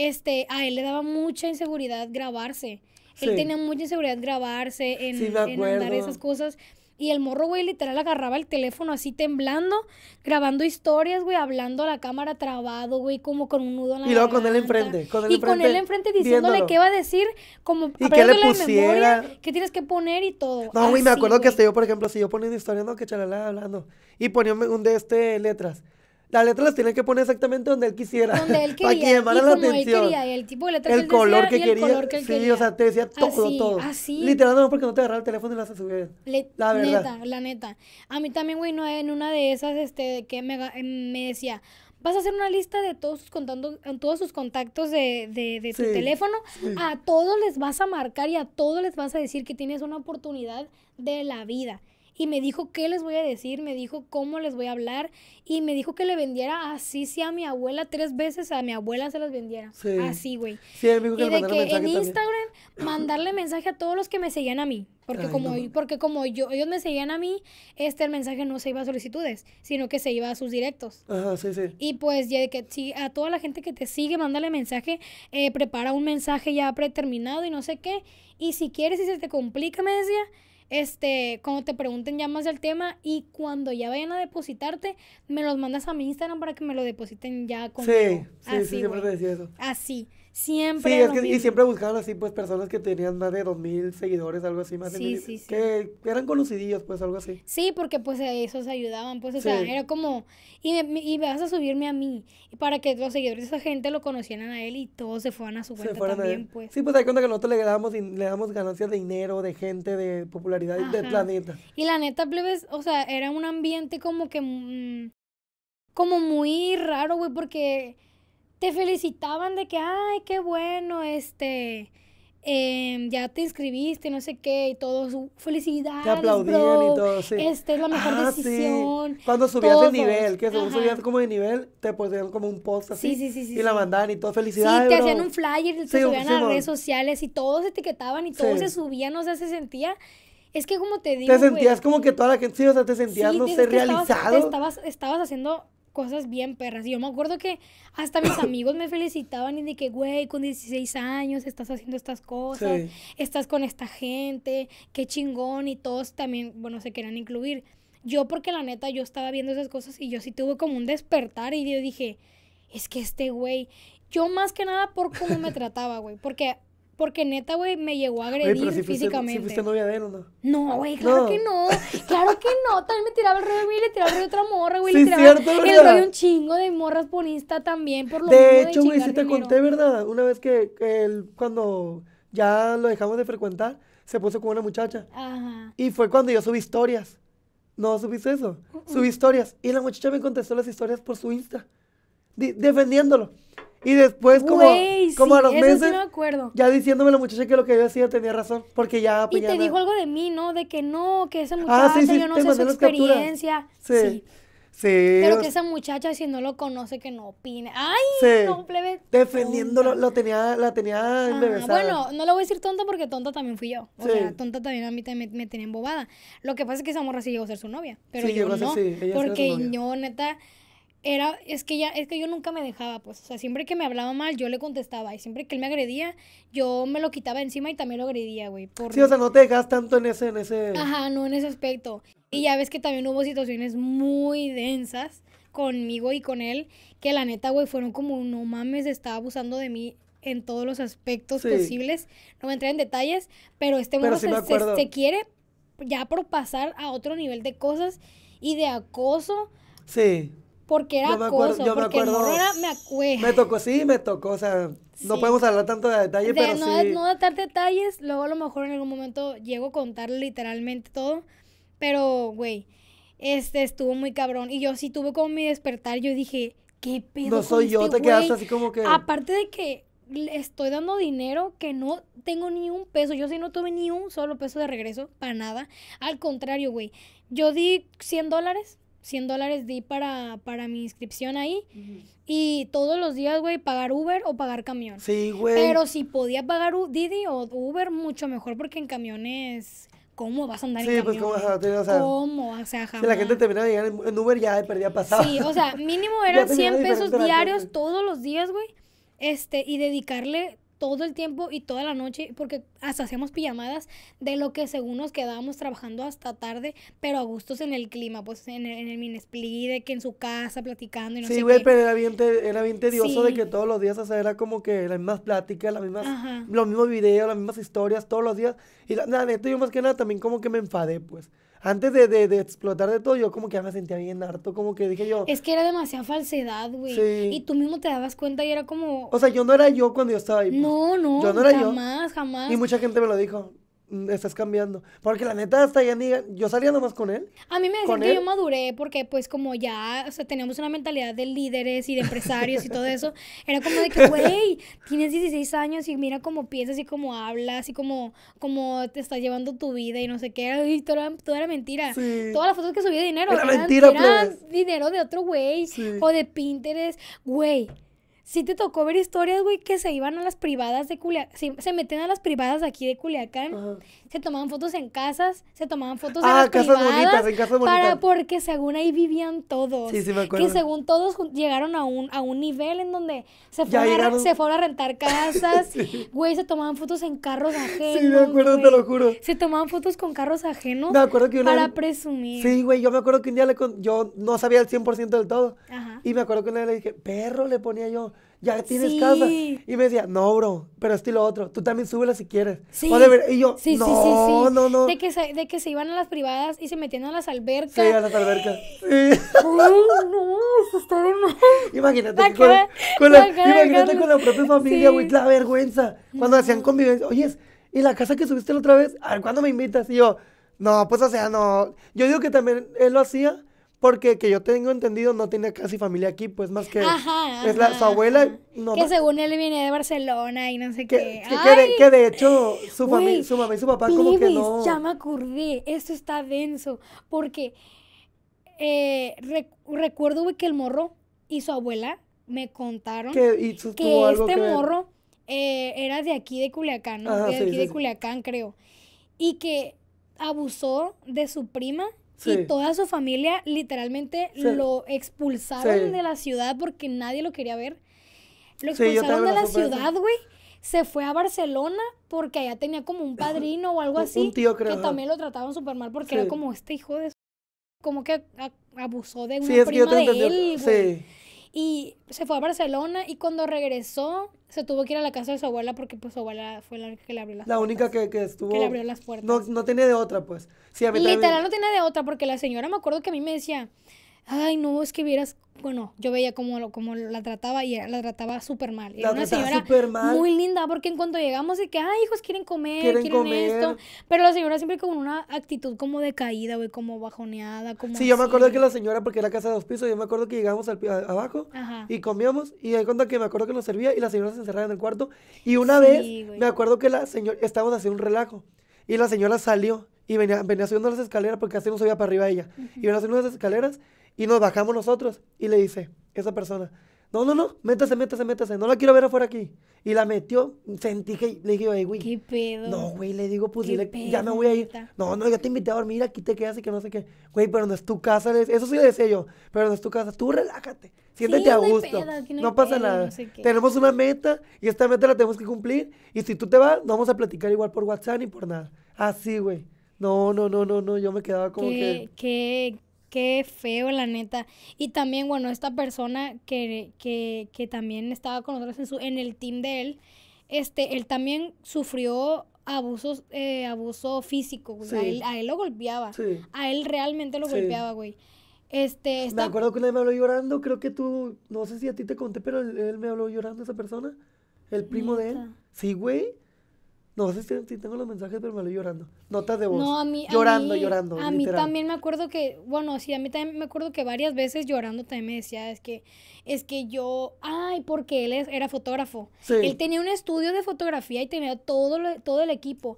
este, a él le daba mucha inseguridad grabarse. Él tenía mucha inseguridad grabarse, en, sí, en esas cosas. Y el morro, güey, literal agarraba el teléfono así temblando, grabando historias, güey, hablando a la cámara trabado, güey, como con un nudo en la Y luego con él enfrente. Con él y enfrente, con él enfrente diciéndole qué va a decir, como y qué le pusiera. qué tienes que poner y todo. No, güey, me acuerdo que hasta yo, por ejemplo, si yo ponía una historia, no, que chalala, hablando. Y ponía un de este letras las letras las tiene que poner exactamente donde él quisiera. Donde él quería. Para que llamara la atención. Él quería, el tipo de letra que color que el color que él quería. Sí, o sea, te decía todo, ah, todo. Así. Ah, Literal, no, porque no te agarraba el teléfono y las subir. la Neta, la neta. A mí también, güey, no, en una de esas, este, que me, eh, me decía, vas a hacer una lista de todos sus contactos, todos sus contactos de, de, tu teléfono. A todos les vas a marcar y a todos les vas a decir que tienes una oportunidad de la vida y me dijo qué les voy a decir, me dijo cómo les voy a hablar y me dijo que le vendiera así sí a mi abuela tres veces, a mi abuela se las vendiera. Así, güey. Sí, y de que en Instagram mandarle mensaje a todos los que me seguían a mí. Porque, como, porque como yo, ellos me seguían a mí, este el mensaje no se iba a solicitudes, sino que se iba a sus directos. Ajá, sí, sí. Y pues ya de que a toda la gente que te sigue, mándale mensaje, eh, prepara un mensaje ya preterminado y no sé qué. Y si quieres, si se te complica, me decía, este, como te pregunten ya más del tema y cuando ya vayan a depositarte, me los mandas a mi Instagram para que me lo depositen ya conmigo. Sí, sí, sí siempre te decía eso. Así. Siempre. y siempre buscaban así, pues, personas que tenían más de mil seguidores, algo así, más de mil, Que eran conocidillos, pues, algo así. Sí, porque, pues, esos ayudaban, pues, o sea, era como, y, me, vas a subirme a mí, para que los seguidores de esa gente lo conocieran a él y todos se fueran a su cuenta también, pues. Sí, pues, hay cuenta que nosotros le damos, ganancias de dinero, de gente, de popularidad, de planeta. Y la neta, pues, o sea, era un ambiente como que, mm, como muy raro, güey, porque te felicitaban de que, ay, qué bueno, este, em, ya te inscribiste, no sé qué, y todo, felicidades. Te aplaudían y todo, sí. Este es la mejor ah, decisión. Cuando subías de nivel, que según subías como de nivel, te ponían como un post así. Sí, sí, sí. y la mandaban y todo, felicidades. Sí, te hacían un flyer, te subían a las redes sociales y todos etiquetaban y todos se subían, o sea, se sentía. Es que como te digo. Te sentías como que toda la gente, sí, o sea, te sentías, no ser realizado. estabas, estabas haciendo cosas bien perras. yo me acuerdo que hasta mis amigos me felicitaban y de que, güey, con 16 años estás haciendo estas cosas, estás con esta gente, qué chingón. Y todos también, bueno, se querían incluir. Yo, porque la neta, yo estaba viendo esas cosas y yo sí tuve como un despertar y yo dije, es que este güey, yo más que nada por cómo me trataba, güey, porque porque neta, güey, me llegó a agredir físicamente. pero si físicamente. novia de él o no? güey, claro que no. Claro que no. También me tiraba el rollo y le tiraba el rollo otra morra, güey. Sí, le tiraba el un chingo de morras por Insta también, por lo De hecho, güey, sí te conté, ¿verdad? Una vez que él, cuando ya lo dejamos de frecuentar, se puso con una muchacha. Ajá. Y fue cuando yo subí historias. No, subiste eso. Mm, mm. Subí historias. Y la muchacha me contestó las historias por su Insta. defendiéndolo. Y después, como, como a los meses, ya diciéndome la muchacha que lo que yo hacía tenía razón, porque ya... y pues, te dijo algo de mí, ¿no? De que no, que esa ah, muchacha, yo no sé su experiencia. sí. Sí. Pero que esa muchacha, si no lo conoce, que no opine. ¡Ay! No, plebe. Defendiéndolo, lo tenía, la tenía Bueno, no le voy a decir tonta porque tonta también fui yo. O sea, tonta también a mí me, me tenía embobada. Lo que pasa es que esa morra sí llegó a ser su novia. Pero yo, no. porque yo, neta, era, es que ya, es que yo nunca me dejaba, pues, o sea, siempre que me hablaba mal, yo le contestaba, y siempre que él me agredía, yo me lo quitaba encima y también lo agredía, güey. Por... Sí, o sea, no te dejas tanto en ese, en ese... Ajá, no en ese aspecto. Y ya ves que también hubo situaciones muy densas conmigo y con él, que la neta, güey, fueron como, no mames, estaba abusando de mí en todos los aspectos posibles. No me entré en detalles, pero este mundo se, se quiere ya por pasar a otro nivel de cosas y de acoso. Sí porque era acuerdo, porque me me, me tocó, sí, me tocó, o sea, no podemos hablar tanto de detalles, pero no, sí. No dar detalles, luego a lo mejor en algún momento llego a contar literalmente todo, pero, güey, este estuvo muy cabrón, y yo sí tuve como mi despertar, yo dije, ¿qué pedo No soy yo, este te quedaste así como que... Aparte de que estoy dando dinero que no tengo ni un peso. Yo sí no tuve ni un solo peso de regreso, para nada. Al contrario, güey. Yo di 100 dólares 100 dólares di para, para mi inscripción ahí. Y todos los días, güey, pagar Uber o pagar camión. Sí, güey. Pero si podía pagar Didi o Uber, mucho mejor, porque en camiones. ¿Cómo vas a andar sí, en camión? Sí, pues cómo vas a o sea, ¿Cómo? O sea, jamás. Si la gente terminaba de llegar en Uber, ya perdía pasado. Sí, o sea, mínimo eran 100 pesos diarios todos los días, güey. Este, y dedicarle todo el tiempo y toda la noche, porque hasta hacíamos pijamadas de lo que según nos quedábamos trabajando hasta tarde, pero a gustos en el clima, pues en el, en de que en su casa platicando y no sí, güey, pero era bien, era bien tedioso de que todos los días, o era como que las mismas pláticas, las mismas, los mismos videos, las mismas historias, todos los días. Y nada, yo más que nada también como que me enfadé, pues antes de, explotar de todo, yo como que ya me sentía bien harto, como que dije yo... Es que era demasiada falsedad, güey. Sí. Y tú mismo te dabas cuenta y era como... O sea, yo no era yo cuando yo estaba ahí. Pues. No, no, yo no era jamás, jamás. Y mucha gente me lo dijo estás cambiando. Porque la neta, hasta ya yo salía nomás con él. A mí me decían que yo maduré porque pues como ya, o sea, teníamos una mentalidad de líderes y de empresarios y todo eso, era como de que, güey, tienes 16 años y mira cómo piensas y cómo hablas y cómo, Como te estás llevando tu vida y no sé qué, Y todo, era, mentira. Todas las fotos que subí de dinero era eran, mentira, dinero de otro güey o de Pinterest, güey sí te tocó ver historias, güey, que se iban a las privadas de Culiacán, se, se metían a las privadas aquí de Culiacán, se tomaban fotos en casas, se tomaban fotos ah, en casas bonitas, en casas bonitas. Para, porque según ahí vivían todos. Sí, sí me acuerdo. Que según todos llegaron a un, a un nivel en donde se fueron, a, se fueron a rentar casas, güey, se tomaban fotos en carros ajenos. Sí, me acuerdo, te lo juro. Se tomaban fotos con carros ajenos. Para presumir. Sí, güey, yo me acuerdo que un día le yo no sabía el 100% del todo. Ajá. Y me acuerdo que un día le dije, perro, le ponía yo ya tienes casa. Y me decía, no, bro, pero esto lo otro, tú también súbela si quieres. Sí. ver, y yo, no, no, no. De que, se, de que se iban a las privadas y se metían a las albercas. Sí, a las albercas. Sí. no, no, eso está de mal. Imagínate, con, la, imagínate con la propia familia, güey, la vergüenza. Cuando hacían convivencia, oye, ¿y la casa que subiste la otra vez? A ver, ¿cuándo me invitas? Y yo, no, pues o sea, no. Yo digo que también él lo hacía porque que yo tengo entendido no tiene casi familia aquí, pues más que su abuela. No, que según él viene de Barcelona y no sé qué. Que, de, hecho su, familia su mamá y su papá como que no. Ya me acordé, esto está denso. Porque eh, recuerdo que el morro y su abuela me contaron que, este morro eh, era de aquí de Culiacán, ¿no? de aquí de Culiacán, creo. Y que abusó de su prima y toda su familia literalmente lo expulsaron de la ciudad porque nadie lo quería ver. Lo expulsaron de la ciudad, güey. Se fue a Barcelona porque allá tenía como un padrino o algo así. Un tío, creo. Que también lo trataban súper mal porque era como este hijo de... Como que abusó de una prima de él, güey. Y se fue a Barcelona y cuando regresó se tuvo que ir a la casa de su abuela porque pues su abuela fue la única que le abrió las la puertas. La única que, que, estuvo... Que le abrió las puertas. No, no tenía de otra, pues. Sí, a mí no tiene de otra porque la señora me acuerdo que a mí me decía, ay, no, es que vieras, bueno, yo veía cómo, como la trataba y la trataba súper mal. Era una señora muy linda porque en cuanto llegamos de que, ay, hijos, quieren comer, quieren, esto. Pero la señora siempre con una actitud como decaída, güey, como bajoneada, como Sí, yo me acuerdo que la señora, porque era casa de dos pisos, yo me acuerdo que llegamos al, abajo y comíamos y hay cuenta que me acuerdo que nos servía y la señora se encerraba en el cuarto. Y una vez me acuerdo que la señora, estábamos haciendo un relajo y la señora salió y venía, venía subiendo las escaleras porque así no subía para arriba ella. Y venía subiendo las escaleras y nos bajamos nosotros y le dice esa persona, no, no, no, métase, métase, métase, no la quiero ver afuera aquí. Y la metió, sentí que le dije, güey, güey. ¿Qué pedo? No, güey, le digo, pues ya me voy a ir. No, no, ya te invité a dormir, aquí te quedas y que no sé qué. Güey, pero no es tu casa, eso sí le decía yo, pero no es tu casa, tú relájate, siéntete a gusto. no, pasa nada. tenemos una meta y esta meta la tenemos que cumplir. Y si tú te vas, no vamos a platicar igual por WhatsApp ni por nada. Así, güey. No, no, no, no, no, yo me quedaba como ¿Qué, que... ¿Qué? qué feo, la neta. Y también, bueno, esta persona que, que, que también estaba con nosotros en, su, en el team de él, este, él también sufrió abusos, eh, abuso físico, A, él, lo golpeaba. A él realmente lo golpeaba, güey. Este, Me acuerdo que él me habló llorando, creo que tú, no sé si a ti te conté, pero él, me habló llorando esa persona, el primo de él. Sí, güey. No, sí tengo los mensajes, pero me lo llorando. Notas de voz. No, a mí. Llorando, llorando. A mí también me acuerdo que, bueno, sí, a mí también me acuerdo que varias veces llorando también me decía, es que, es que yo, ay, porque él era fotógrafo. Sí. Él tenía un estudio de fotografía y tenía todo, todo el equipo,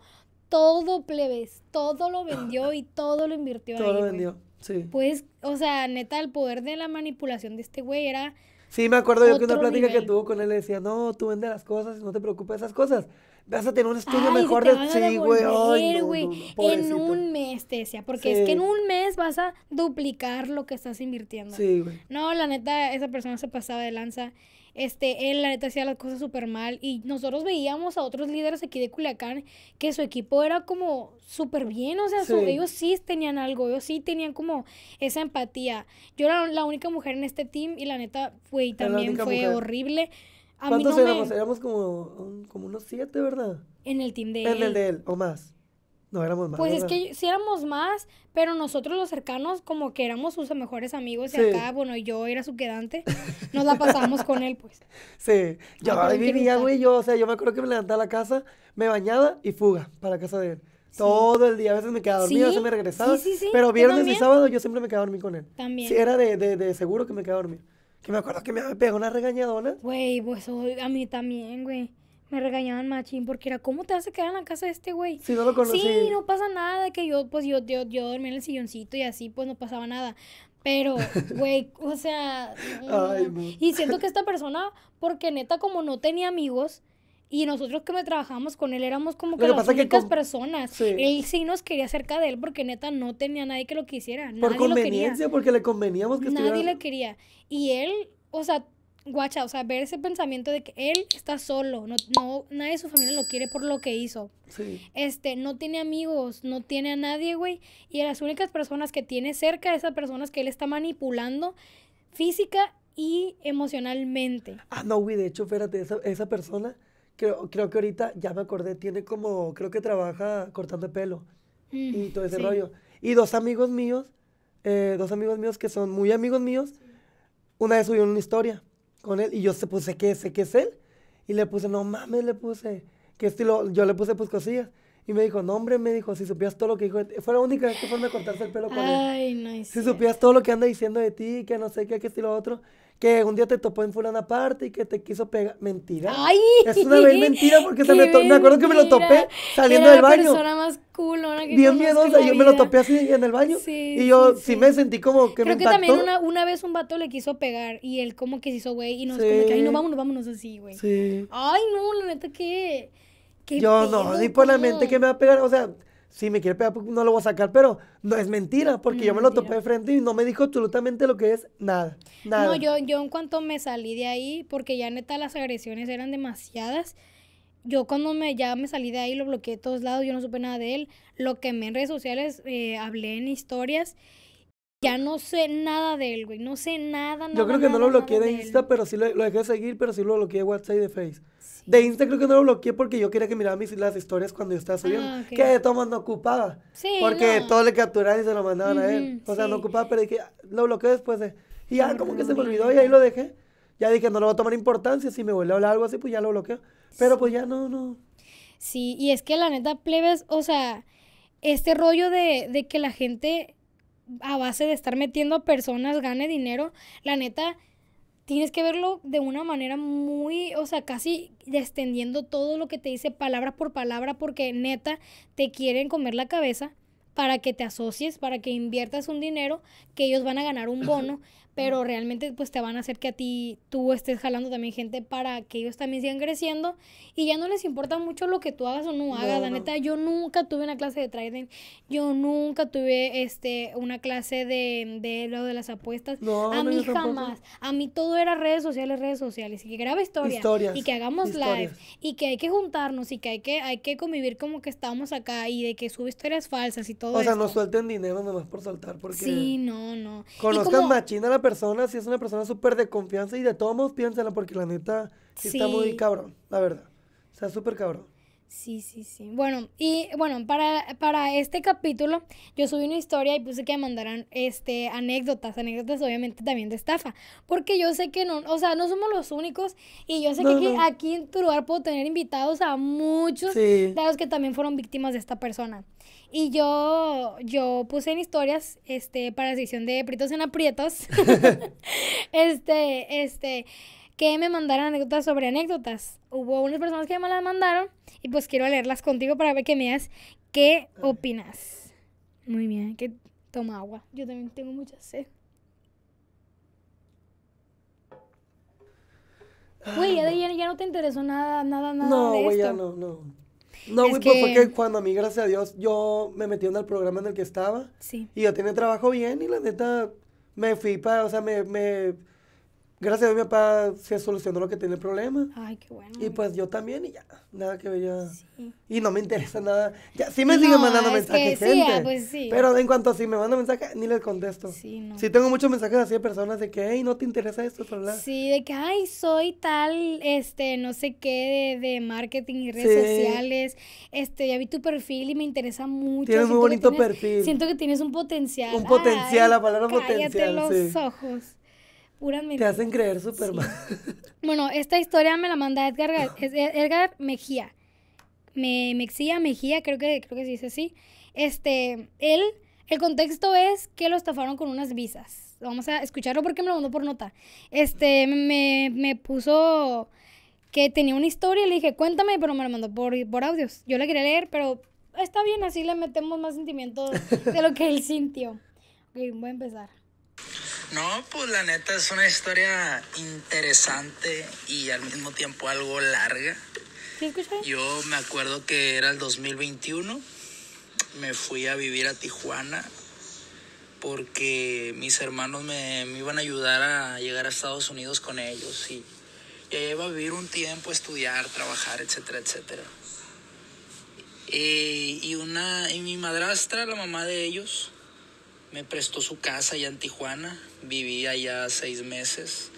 todo plebes, todo lo vendió y todo lo invirtió. todo lo vendió, sí. Pues, o sea, neta, el poder de la manipulación de este güey era... Sí, me acuerdo yo que una plática que tuvo con él le decía, no, tú vende las cosas, no te preocupes de esas cosas vas a tener un estudio mejor de sí, güey. en un mes, te decía, porque es que en un mes vas a duplicar lo que estás invirtiendo. Sí, güey. No, la neta, esa persona se pasaba de lanza. Este, él la neta hacía las cosas súper mal y nosotros veíamos a otros líderes aquí de Culiacán que su equipo era como súper bien, o sea, ellos sí tenían algo, ellos sí tenían como esa empatía. Yo era la única mujer en este team y la neta, güey, también fue horrible ¿Cuántos éramos? Éramos como, como unos siete, ¿verdad? En el team de él. En el de él, o más. No, éramos más. Pues es que sí éramos más, pero nosotros los cercanos como que éramos sus mejores amigos y acá, bueno, yo era su quedante, nos la pasábamos con él, pues. Sí, yo vivía, güey, yo, o sea, yo me acuerdo que me levantaba a la casa, me bañaba y fuga para la casa de él. Todo el día, a veces me quedaba dormido, a veces me regresaba, pero viernes y sábado yo siempre me quedaba dormido con él. También. Sí, era de, de seguro que me quedaba dormido. Que me acuerdo que me pegó una regañadona. Güey, pues oh, a mí también, güey. Me regañaban machín porque era, ¿cómo te hace a quedar en la casa de este güey? Si no lo conocí. Sí, no pasa nada, que yo, pues yo, yo, dormía en el silloncito y así, pues no pasaba nada. Pero, güey, o sea... Ay, Y siento que esta persona, porque neta como no tenía amigos, y nosotros que me trabajamos con él éramos como que, las únicas personas. Él sí nos quería cerca de él porque neta no tenía nadie que lo quisiera. Por conveniencia, porque le conveníamos que Nadie lo quería. Y él, o sea, guacha, o sea, ver ese pensamiento de que él está solo, no, nadie de su familia lo quiere por lo que hizo. Este, no tiene amigos, no tiene a nadie, güey, y las únicas personas que tiene cerca de esas personas que él está manipulando física y emocionalmente. Ah, no, güey, de hecho, espérate, esa, esa persona creo, creo que ahorita, ya me acordé, tiene como, creo que trabaja cortando pelo mm, y todo ese rollo. Y dos amigos míos, eh, dos amigos míos que son muy amigos míos, una vez subieron una historia con él y yo se puse que sé que es él y le puse, no mames, le puse, que estilo, yo le puse pues cosillas. Y me dijo, no hombre, me dijo, si supieras todo lo que dijo, fue la única vez que fue a cortarse el pelo con Ay, él. si supieras todo lo que anda diciendo de ti, que no sé qué, qué estilo otro que un día te topó en fulana parte y que te quiso pegar. Mentira. Ay, es una vez mentira porque me, acuerdo que me lo topé saliendo del baño. La persona más cool, que Bien miedosa, yo me lo topé así en el baño. Sí, y yo sí, me sentí como que me Creo que también una, una, vez un vato le quiso pegar y él como que se hizo güey y nos como que, ay, no, vámonos, vámonos así, güey. Sí. Ay, no, la neta que... Yo no, ni por la mente que me va a pegar, o sea si me quiere pegar, pues, no lo voy a sacar, pero no es mentira, porque yo me lo topé de frente y no me dijo absolutamente lo que es nada, No, yo, yo en cuanto me salí de ahí, porque ya neta las agresiones eran demasiadas, yo cuando me, ya me salí de ahí lo bloqueé de todos lados, yo no supe nada de él, lo me en redes sociales, eh, hablé en historias ya no sé nada de él, güey. No sé nada, nada. Yo creo que no lo bloqueé de Insta, pero sí lo, dejé seguir, pero sí lo bloqueé de WhatsApp y de Face. De Insta creo que no lo bloqueé porque yo quería que mirara mis, las historias cuando yo estaba ah, subiendo. Que de todas no ocupaba. Sí, porque todos todo le capturaban y se lo mandaban a él. O sea, no ocupaba, pero dije, lo bloqueé después de. Y ya, como que se me olvidó y ahí lo dejé. Ya dije, no lo voy a tomar importancia. Si me vuelve a hablar algo así, pues ya lo bloqueo. Pero pues ya no, no. Sí, y es que la neta, plebes, o sea, este rollo de, de que la gente a base de estar metiendo a personas gane dinero, la neta, tienes que verlo de una manera muy, o sea, casi extendiendo todo lo que te dice palabra por palabra, porque neta, te quieren comer la cabeza para que te asocies, para que inviertas un dinero, que ellos van a ganar un bono pero realmente pues te van a hacer que a ti tú estés jalando también gente para que ellos también sigan creciendo y ya no les importa mucho lo que tú hagas o no hagas. la neta, yo nunca tuve una clase de trading, yo nunca tuve este una clase de, de lo de las apuestas. No, a mí jamás. A mí todo era redes sociales, redes sociales y que grabe historias y que hagamos live y que hay que juntarnos y que hay que hay que convivir como que estamos acá y de que sube historias falsas y todo O sea, no suelten dinero más por saltar porque Sí, no, no. Conozcan machina la persona, si es una persona súper de confianza y de todos modos piénsala porque la neta está muy cabrón, la verdad. O sea, súper cabrón. Sí, sí, sí. Bueno, y bueno, para, para este capítulo yo subí una historia y puse que mandaran este, anécdotas, anécdotas obviamente también de estafa, porque yo sé que no, o sea, no somos los únicos y yo sé que aquí, en tu lugar puedo tener invitados a muchos de los que también fueron víctimas de esta persona. Y yo, yo puse en historias, este, para la de Pritos en Aprietos, este, este, que me mandaron anécdotas sobre anécdotas. Hubo unas personas que me las mandaron y pues quiero leerlas contigo para ver qué me das, qué opinas. Muy bien, que toma agua. Yo también tengo mucha sed. Güey, ya, ah, ya, no te interesó nada, nada, nada. No, güey, ya no, no. No, güey, pues, cuando a mí, gracias a Dios, yo me metí en el programa en el que estaba. Sí. Y yo tenía trabajo bien y la neta me fui para, o sea, me, me Gracias a mi papá se solucionó lo que tenía el problema. Ay, qué bueno. Y pues yo también, y ya, nada que ver ya. Sí. Y no me interesa nada. Ya, sí me siguen mandando mensajes, gente. Sí, ah, pues sí. Pero en cuanto si me mandan mensajes, ni les contesto. Sí, no. Sí tengo muchos mensajes así de personas de que, hey, no te interesa esto, hablar. Sí, de que, ay, soy tal, este, no sé qué, de, marketing y redes sociales. Este, ya vi tu perfil y me interesa mucho. Tienes un muy bonito perfil. Siento que tienes un potencial. Un potencial, la palabra potencial. los ojos pura Te hacen creer Superman. Bueno, esta historia me la manda Edgar, e-, Edgar Mejía. Me, Mexía, Mejía, creo que, creo que se dice así. Este, él, el contexto es que lo estafaron con unas visas. Vamos a escucharlo porque me lo mandó por nota. Este, me, puso que tenía una historia y le dije, cuéntame, pero me lo mandó por, por audios. Yo le quería leer, pero está bien, así le metemos más sentimientos de lo que él sintió. Ok, voy a empezar. No, pues la neta es una historia interesante y al mismo tiempo algo larga. Yo me acuerdo que era el 2021, me fui a vivir a Tijuana porque mis hermanos me, iban a ayudar a llegar a Estados Unidos con ellos y, yo iba a vivir un tiempo, estudiar, trabajar, etcétera, etcétera. Eh, y, una, y mi madrastra, la mamá de ellos, me prestó su casa allá en Tijuana, viví allá seis meses.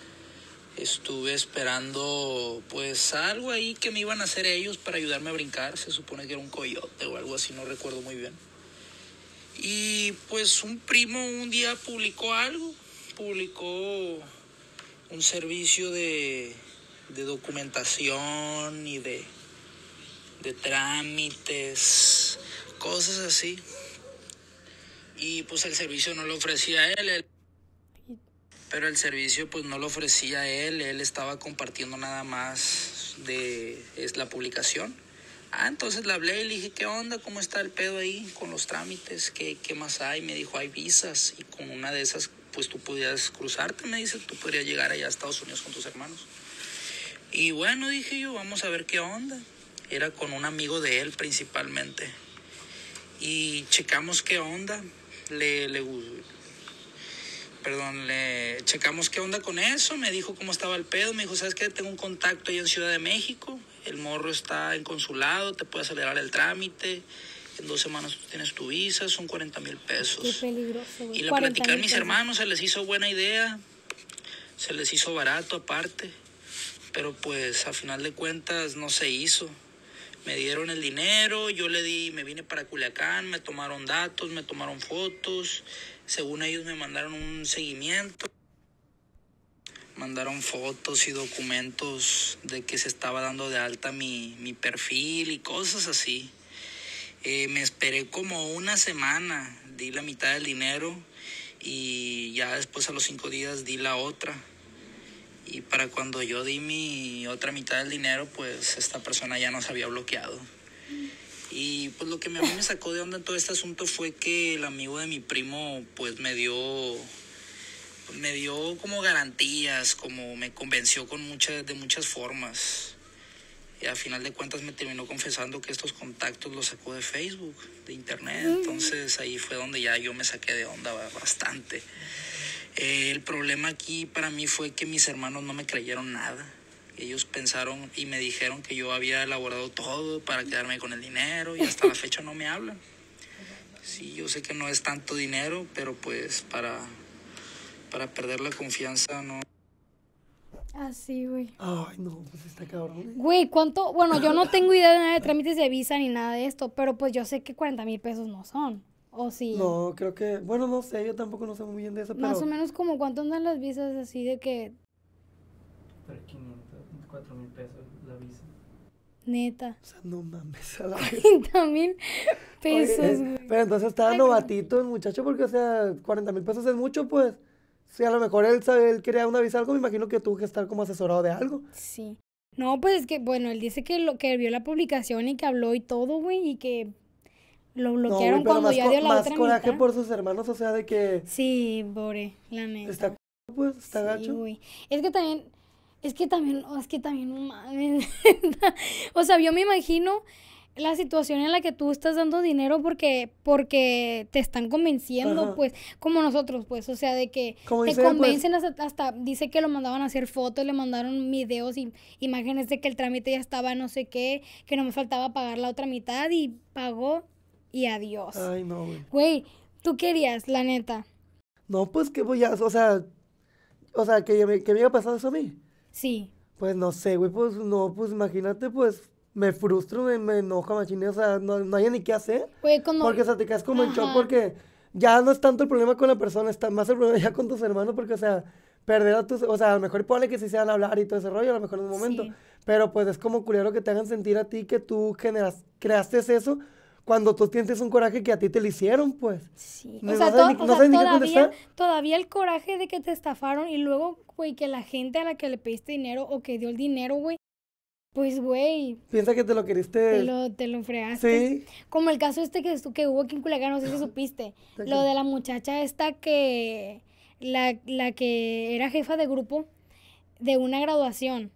Estuve esperando pues algo ahí que me iban a hacer ellos para ayudarme a brincar, se supone que era un coyote o algo así, no recuerdo muy bien. Y pues un primo un día publicó algo, publicó un servicio de, de documentación y de, de trámites, cosas así y pues el servicio no lo ofrecía él, él, pero el servicio pues no lo ofrecía él, él estaba compartiendo nada más de es la publicación. Ah, entonces le hablé y le dije, ¿qué onda? ¿Cómo está el pedo ahí con los trámites? ¿Qué, qué más hay? Me dijo, hay visas y con una de esas pues tú podías cruzarte, me dice, tú podrías llegar allá a Estados Unidos con tus hermanos. Y bueno, dije yo, vamos a ver qué onda. Era con un amigo de él principalmente. Y checamos qué onda le, le, perdón, le checamos qué onda con eso, me dijo cómo estaba el pedo, me dijo, ¿sabes qué? Tengo un contacto ahí en Ciudad de México, el morro está en consulado, te puede acelerar el trámite, en dos semanas tienes tu visa, son 40 mil pesos. Y le platicé a mis hermanos, se les hizo buena idea, se les hizo barato aparte, pero pues a final de cuentas no se hizo me dieron el dinero, yo le di, me vine para Culiacán, me tomaron datos, me tomaron fotos, según ellos me mandaron un seguimiento, mandaron fotos y documentos de que se estaba dando de alta mi, mi perfil y cosas así. Eh, me esperé como una semana, di la mitad del dinero y ya después a los cinco días di la otra. Y para cuando yo di mi otra mitad del dinero, pues esta persona ya nos había bloqueado. Y pues lo que a mí me sacó de onda en todo este asunto fue que el amigo de mi primo pues me dio me dio como garantías, como me convenció con muchas de muchas formas. Y a final de cuentas me terminó confesando que estos contactos los sacó de Facebook, de internet. Mm. Entonces ahí fue donde ya yo me saqué de onda bastante. Eh, el problema aquí para mí fue que mis hermanos no me creyeron nada. Ellos pensaron y me dijeron que yo había elaborado todo para quedarme con el dinero y hasta la fecha no me hablan. Sí, yo sé que no es tanto dinero, pero pues para, para perder la confianza no. Así, ah, güey. Ay, no, pues está cabrón. ¿eh? Güey, ¿cuánto? Bueno, yo no tengo idea de nada de trámites de visa ni nada de esto, pero pues yo sé que 40 mil pesos no son. ¿O sí? No, creo que, bueno, no sé, yo tampoco no sé muy bien de eso, Más o menos como cuánto andan las visas así de que... 500, 4 mil pesos la visa. Neta. O sea, no mames, a la 40 mil pesos, eh, güey. Pero entonces está novatito el muchacho porque, o sea, 40 mil pesos es mucho, pues. Si a lo mejor él, sabe, él quería una visa algo, me imagino que tuvo que estar como asesorado de algo. Sí. No, pues es que, bueno, él dice que lo que vio la publicación y que habló y todo, güey, y que lo bloquearon cuando ya dio la más coraje por sus hermanos, o sea, de que... Sí, pobre, la neta. Está pues, está gacho. Es que también, es que también, oh, es que también, o sea, yo me imagino la situación en la que tú estás dando dinero porque porque te están convenciendo, pues, como nosotros, pues, o sea, de que te pues, convencen hasta, dice que lo mandaban a hacer fotos, le mandaron videos y imágenes de que el trámite ya estaba no sé qué, que no me faltaba pagar la otra mitad y pagó y adiós. Ay, no, güey. Güey, tú querías, la neta. No, pues que voy a, o sea, o sea, que me, que me iba a eso a mí. Sí. Pues no sé, güey, pues no, pues imagínate, pues me frustro, me, me enoja, o sea, no, hay ni qué hacer. Güey, como... Porque, o sea, te quedas como en porque ya no es tanto el problema con la persona, está más el problema ya con tus hermanos porque, o sea, perder a tus, o sea, a lo mejor ponle que sí se van a hablar y todo ese rollo, a lo mejor en un momento. Pero pues es como culero que te hagan sentir a ti que tú generas, creaste eso cuando tú sientes un coraje que a ti te lo hicieron, pues. Sí, o sea, o todavía, todavía, el coraje de que te estafaron y luego, güey, que la gente a la que le pediste dinero o que dio el dinero, güey, pues, güey. Piensa que te lo queriste. Te lo, te lo Sí. Como el caso este que, que hubo aquí en Culiacán, no sé si supiste. lo de la muchacha esta que. La, la que era jefa de grupo de una graduación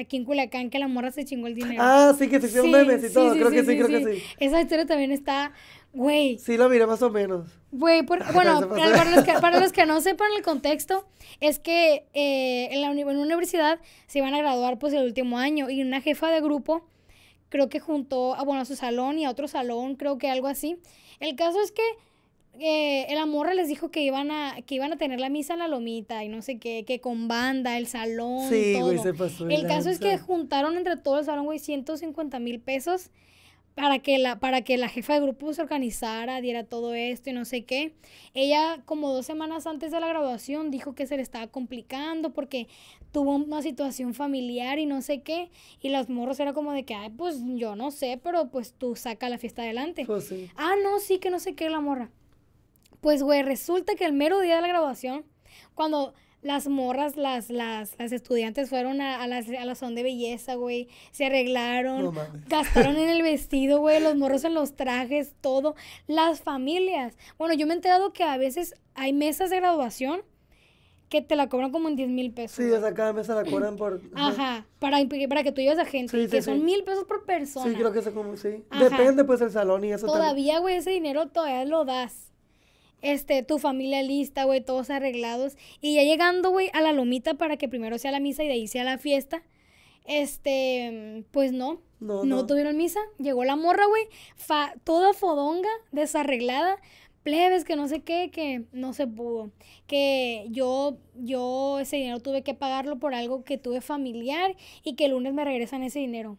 aquí en Culiacán que la morra se chingó el dinero. Ah, sí, que se hicieron sí, y todo. creo que sí, creo que sí. Esa historia también está, güey. Sí, la miré más o menos. Güey, por, bueno, para, los que, no sepan el contexto, es que eh, en, la universidad se iban a graduar pues el último año y una jefa de grupo creo que juntó a, ah, bueno, a su salón y a otro salón, creo que algo así. El caso es que el eh, amorra les dijo que iban, a, que iban a tener la misa en la lomita y no sé qué, que con banda, el salón. Sí, todo. se pasó el caso es que juntaron entre todos el salón, güey, 150 mil pesos para que la para que la jefa de grupo se organizara, diera todo esto y no sé qué. Ella como dos semanas antes de la graduación dijo que se le estaba complicando porque tuvo una situación familiar y no sé qué. Y las morros era como de que, ay, pues yo no sé, pero pues tú saca la fiesta adelante. Pues ah, no, sí, que no sé qué la morra. Pues, güey, resulta que el mero día de la graduación, cuando las morras, las, las, las estudiantes fueron a, a, la zona de belleza, güey. Se arreglaron, gastaron en el vestido, güey, los morros en los trajes, todo. Las familias. Bueno, yo me he enterado que a veces hay mesas de graduación que te la cobran como en 10 mil pesos. Sí, o sea, cada mesa la cobran por... Ajá, para, para que tú lleves a gente, que son mil pesos por persona. Sí, creo que es como, sí. Depende, pues, el salón y eso Todavía, güey, ese dinero todavía lo das. Este, tu familia lista, güey, todos arreglados. Y ya llegando, güey, a la lomita para que primero sea la misa y de ahí sea la fiesta. Este, pues no. No, tuvieron misa. Llegó la morra, güey, toda fodonga, desarreglada. Plebes, que no sé qué, que no se pudo. Que yo, yo ese dinero tuve que pagarlo por algo que tuve familiar y que el lunes me regresan ese dinero.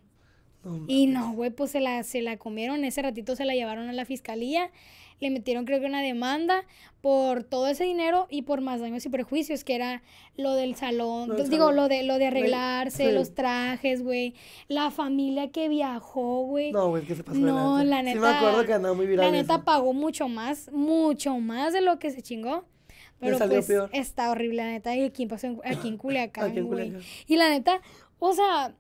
y no, güey, pues se la, se la comieron. Ese ratito se la llevaron a la fiscalía le metieron creo que una demanda por todo ese dinero y por más daños y prejuicios, que era lo del salón, pues, digo, Lo, de, lo de arreglarse, los trajes, güey, la familia que viajó, güey. No, güey, ¿qué se pasó No, la neta. Sí me acuerdo que andaba muy viral La neta pagó mucho más, mucho más de lo que se chingó. Pero pues está horrible, la neta. Y aquí pasó aquí en Culiacán, Y la neta, o sea,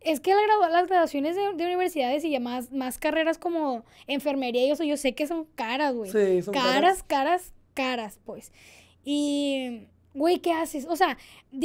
es que las graduaciones de, universidades y más, más carreras como enfermería y eso, yo sé que son caras, güey. Sí, son caras. Caras, caras, caras, pues. Y, güey, ¿qué haces? O sea,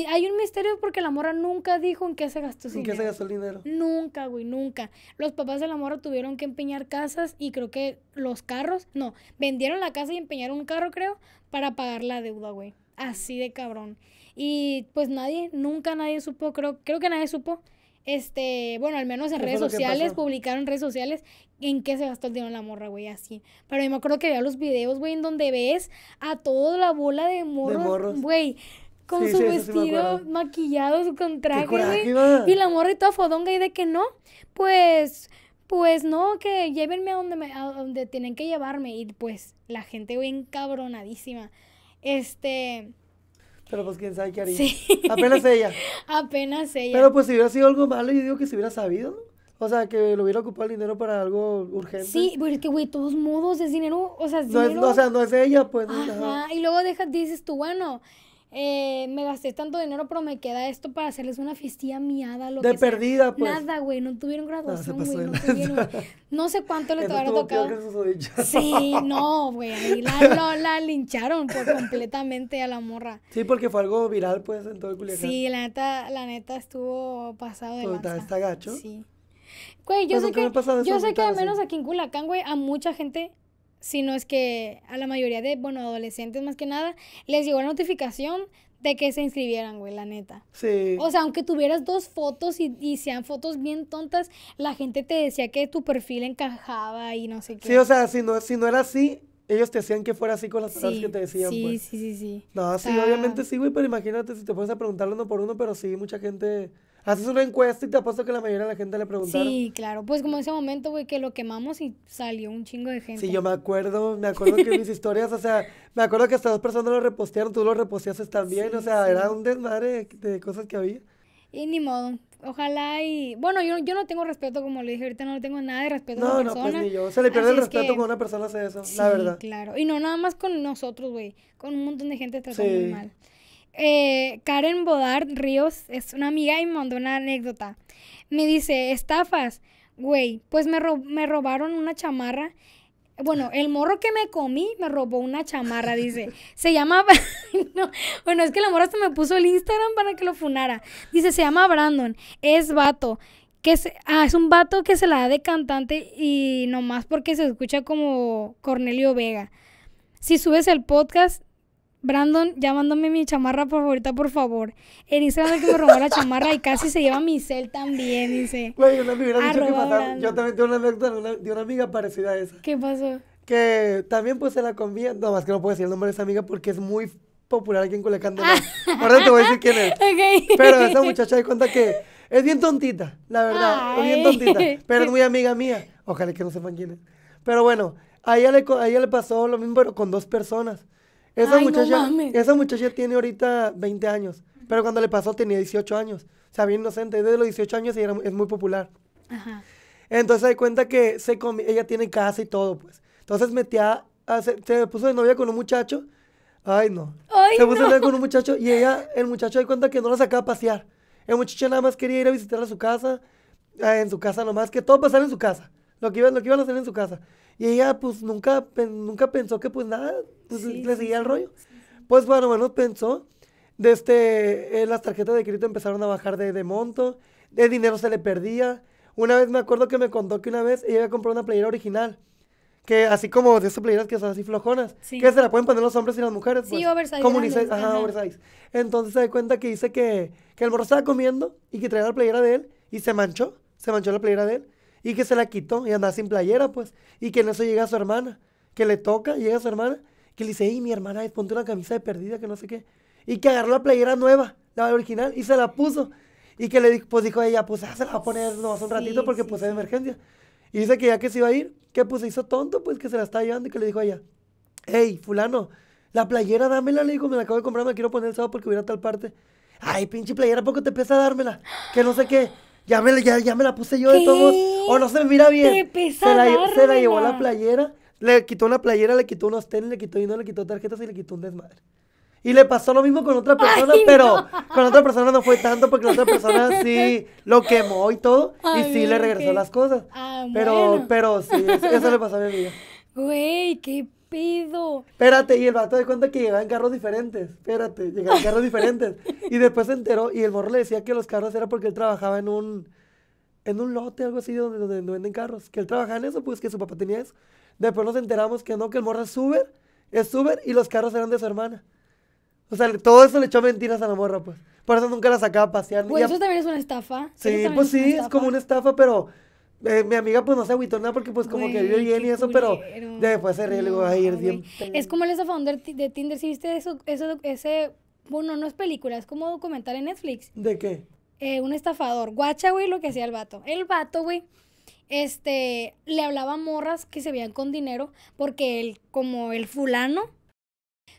hay un misterio porque la morra nunca dijo en qué se gastó su dinero. ¿En qué se gastó el dinero? Nunca, güey, nunca. Los papás de la morra tuvieron que empeñar casas y creo que los carros, no, vendieron la casa y empeñaron un carro, creo, para pagar la deuda, güey. Así de cabrón. Y pues nadie, nunca nadie supo, creo, creo que nadie supo este, bueno, al menos en redes sociales, publicaron en redes sociales en qué se gastó el dinero la morra, güey, así. Pero yo me acuerdo que veía los videos, güey, en donde ves a toda la bola de morros, güey. Con su vestido maquillado, maquillados, con güey. Y la morra y toda fodonga y de que no, pues, pues no, que llévenme a donde, me, a donde tienen que llevarme. Y pues la gente, güey, encabronadísima. Este... Pero pues quién sabe qué haría. Sí. Apenas ella. Apenas ella. Pero pues si hubiera sido algo malo, yo digo que se hubiera sabido, ¿no? O sea, que lo hubiera ocupado el dinero para algo urgente. Sí, pero es que, güey, todos modos es dinero, o sea, es no dinero. Es, o sea, no es ella, pues. ajá. y luego dejas, dices tú, bueno, eh, me gasté tanto dinero, pero me queda esto para hacerles una fiestilla miada. Lo de perdida, pues. Nada, güey, no tuvieron ah, graduación, güey, no, tuvieron, No sé cuánto le tocará tocado. sí, no, güey, ahí la, lincharon por completamente a la morra. Sí, porque fue algo viral, pues, en todo el Culiacán. Sí, la neta, la neta estuvo pasado de lanza. Está, está gacho. Sí. Güey, yo pues, sé que, yo sé que al menos aquí en Culacán, güey, a mucha gente sino es que a la mayoría de, bueno, adolescentes más que nada, les llegó la notificación de que se inscribieran, güey, la neta. Sí. O sea, aunque tuvieras dos fotos y, y, sean fotos bien tontas, la gente te decía que tu perfil encajaba y no sé qué. Sí, o sea, si no, si no era así, ellos te decían que fuera así con las cosas que te decían, sí, pues. Sí, sí, sí. No, sí, obviamente sí, güey, pero imagínate si te fueras a preguntar uno por uno, pero sí, mucha gente haces una encuesta y te apuesto que la mayoría de la gente le pregunta Sí, claro. Pues como ese momento, güey, que lo quemamos y salió un chingo de gente. Sí, yo me acuerdo, me acuerdo que mis historias, o sea, me acuerdo que hasta dos personas lo repostearon, tú lo reposteaste también, o sea, era un desmadre de, cosas que había. Y ni modo, Ojalá y. Bueno, yo, yo no tengo respeto, como le dije ahorita, no tengo nada de respeto a persona. No, pues ni yo. Se le pierde el respeto cuando una persona hace eso, la verdad. claro. Y no nada más con nosotros, güey. Con un montón de gente tratando sí. mal. Eh, Karen Bodar Ríos es una amiga y me mandó una anécdota. Me dice, estafas, güey, pues me, robaron una chamarra bueno, el morro que me comí me robó una chamarra, dice. Se llama. bueno, es que la morra hasta me puso el Instagram para que lo funara. Dice, se llama Brandon. Es vato. Que ah, es un vato que se la da de cantante y nomás porque se escucha como Cornelio Vega. Si subes el podcast, Brandon, llamándome mi chamarra favorita, por favor. Él es el que me robó la chamarra y casi se lleva mi cel también, dice. Güey, dicho que Yo también tengo una anécdota de una amiga parecida a esa. ¿Qué pasó? Que también pues se la comía, no, más que no puedo decir el nombre de esa amiga porque es muy popular aquí en Culiacán. Ah. Ahora te voy a decir quién es. Pero esta muchacha de cuenta que es bien tontita, la verdad, es bien tontita, pero es muy amiga mía. Ojalá que no sepan quién es. Pero bueno, a ella le pasó lo mismo, pero con dos personas. Esa, muchacha, esa muchacha tiene ahorita 20 años, pero cuando le pasó tenía 18 años. O sea, bien inocente, desde los 18 años es muy popular. Ajá. Entonces se da cuenta que se ella tiene casa y todo, pues. Entonces metía, se, puso de novia con un muchacho. Ay, no. se puso de novia con un muchacho y ella, el muchacho da cuenta que no la sacaba a pasear. El muchacho nada más quería ir a visitar a su casa, eh, en su casa nomás, que todo pasara en su casa. Lo que, iba, lo que iban a hacer en su casa. Y ella pues nunca, nunca pensó que pues nada, pues le seguía el rollo. Pues bueno, bueno, pensó. De este, eh, las tarjetas de crédito empezaron a bajar de, de, monto, el dinero se le perdía. Una vez me acuerdo que me contó que una vez ella había comprado una playera original, que así como de esas playeras que son así flojonas, que se la pueden poner los hombres y las mujeres. Pues, sí, oversize. Como ajá, oversize. Entonces se da cuenta que dice que, que el morro estaba comiendo y que traía la playera de él y se manchó, se manchó la playera de él y que se la quitó y anda sin playera, pues. Y que en eso llega a su hermana, que le toca, llega a su hermana, que le dice, hey, mi hermana, ponte una camisa de perdida, que no sé qué. Y que agarró la playera nueva, la original, y se la puso. Y que le pues, dijo ella, pues ah, se la va a poner hace un ratito porque pues es emergencia. Y dice que ya que se iba a ir, que pues se hizo tonto, pues que se la está llevando y que le dijo a ella, hey, fulano, la playera dámela, le dijo, me la acabo de comprar, me quiero poner el sábado porque hubiera tal parte. Ay, pinche playera, ¿por qué te empieza a dármela? Que no sé qué ya me, la puse yo de todos. O no se me mira bien. Se la, se la llevó la playera, le quitó una playera, le quitó unos tenis, le quitó y le quitó tarjetas y le quitó un desmadre. Y le pasó lo mismo con otra persona, pero con otra persona no fue tanto porque la otra persona sí lo quemó y todo. y sí le regresó las cosas. Ah, pero, pero sí, eso, le pasó a mi amiga. Güey, qué Pido. Espérate, y el vato de cuenta que llegaban carros diferentes. Espérate, llegaban carros diferentes. Y después se enteró, y el morro le decía que los carros era porque él trabajaba en un, en un lote, algo así, donde, donde, venden carros. Que él trabajaba en eso, pues que su papá tenía eso. Después nos enteramos que no, que el morro es Uber, es Uber, y los carros eran de su hermana. O sea, todo eso le echó mentiras a la morra, pues. Por eso nunca la sacaba a pasear. Pues eso también es una estafa. Sí, pues sí, es como una estafa, pero eh, mi amiga pues no se agüitó nada porque pues como que vio bien y eso, pero después se ríe no, digo, ay, bien... Es como el estafador de, Tinder, si viste eso, eso, ese, bueno, no es película, es como documental en Netflix. ¿De qué? Eh, un estafador. Guacha, güey, lo que hacía el vato. El vato, güey, este, le hablaba a morras que se veían con dinero porque él, como el fulano,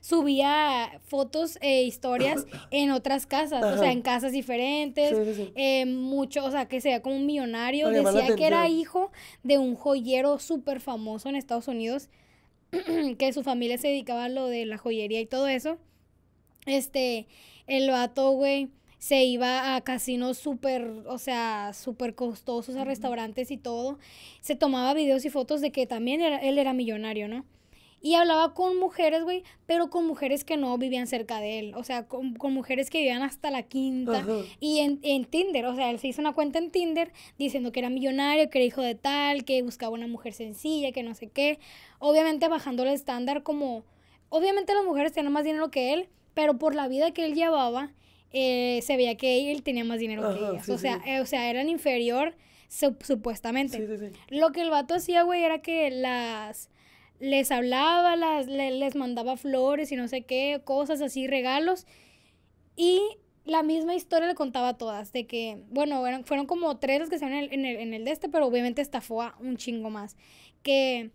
subía fotos e historias en otras casas, o sea, en casas diferentes, eh, mucho, o sea, que se veía como un millonario, decía que era hijo de un joyero súper famoso en Estados Unidos, que su familia se dedicaba a lo de la joyería y todo eso. Este, el vato, güey, se iba a casinos súper, o sea, súper costosos, a restaurantes y todo. Se tomaba videos y fotos de que también él era millonario, ¿no? Y hablaba con mujeres, güey, pero con mujeres que no vivían cerca de él. O sea, con, mujeres que vivían hasta la quinta. Y en, Tinder, o sea, él se hizo una cuenta en Tinder diciendo que era millonario, que era hijo de tal, que buscaba una mujer sencilla, que no sé qué. Obviamente bajando el estándar como... Obviamente las mujeres tenían más dinero que él, pero por la vida que él llevaba, eh, se veía que él tenía más dinero que ellas. o, sea, eh, o sea, eran inferior supuestamente. lo que el vato hacía, güey, era que las les hablaba, las, les, mandaba flores y no sé qué, cosas así, regalos. Y la misma historia le contaba a todas, de que, bueno, fueron, como tres las que se en el, en, el, de este, pero obviamente estafó a un chingo más. Que,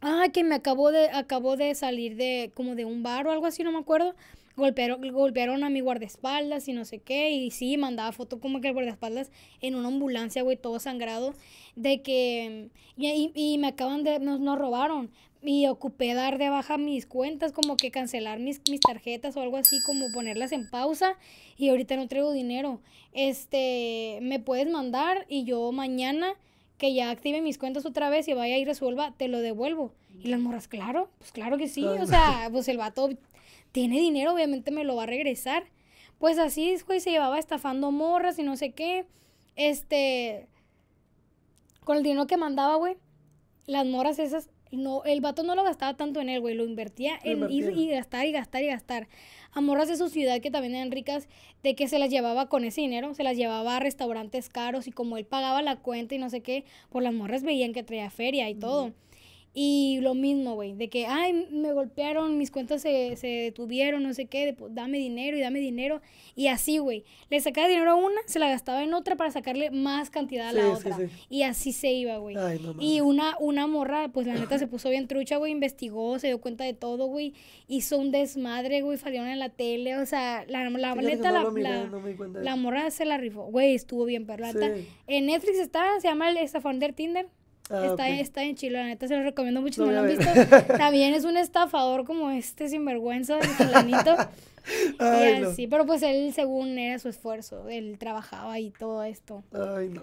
ah, que me acabó de, acabó de salir de, como de un bar o algo así, no me acuerdo golpearon, golpearon a mi guardaespaldas y no sé qué. Y sí, mandaba foto como que el guardaespaldas en una ambulancia, güey, todo sangrado. De que. Y, me acaban de. Nos, nos, robaron. Y ocupé dar de baja mis cuentas, como que cancelar mis, mis tarjetas o algo así, como ponerlas en pausa. Y ahorita no traigo dinero. Este. Me puedes mandar y yo mañana que ya active mis cuentas otra vez y vaya y resuelva, te lo devuelvo. Y las morras, claro, pues claro que sí. O sea, pues el vato tiene dinero, obviamente me lo va a regresar. Pues así, güey, se llevaba estafando morras y no sé qué. Este, con el dinero que mandaba, güey, las morras esas, no, el vato no lo gastaba tanto en él, güey, lo invertía en ir y gastar y gastar y gastar. A morras de su ciudad que también eran ricas, de que se las llevaba con ese dinero, se las llevaba a restaurantes caros y como él pagaba la cuenta y no sé qué, por pues las morras veían que traía feria y todo. Y lo mismo, güey, de que, ay, me golpearon, mis cuentas se, detuvieron, no sé qué, pues, dame dinero y dame dinero. Y así, güey, le sacaba dinero a una, se la gastaba en otra para sacarle más cantidad a la otra. Y así se iba, güey. y una, una morra, pues la neta se puso bien trucha, güey, investigó, se dio cuenta de todo, güey, hizo un desmadre, güey, salieron en la tele, o sea, la, la neta, la, la, morra se la rifó, güey, estuvo bien, pero En Netflix está, se llama El Estafón Tinder. Ah, está, está en Chile, la neta se lo recomiendo mucho lo han visto. También es un estafador como este sinvergüenza del sí pero pues él según era su esfuerzo, él trabajaba y todo esto. Ay, no.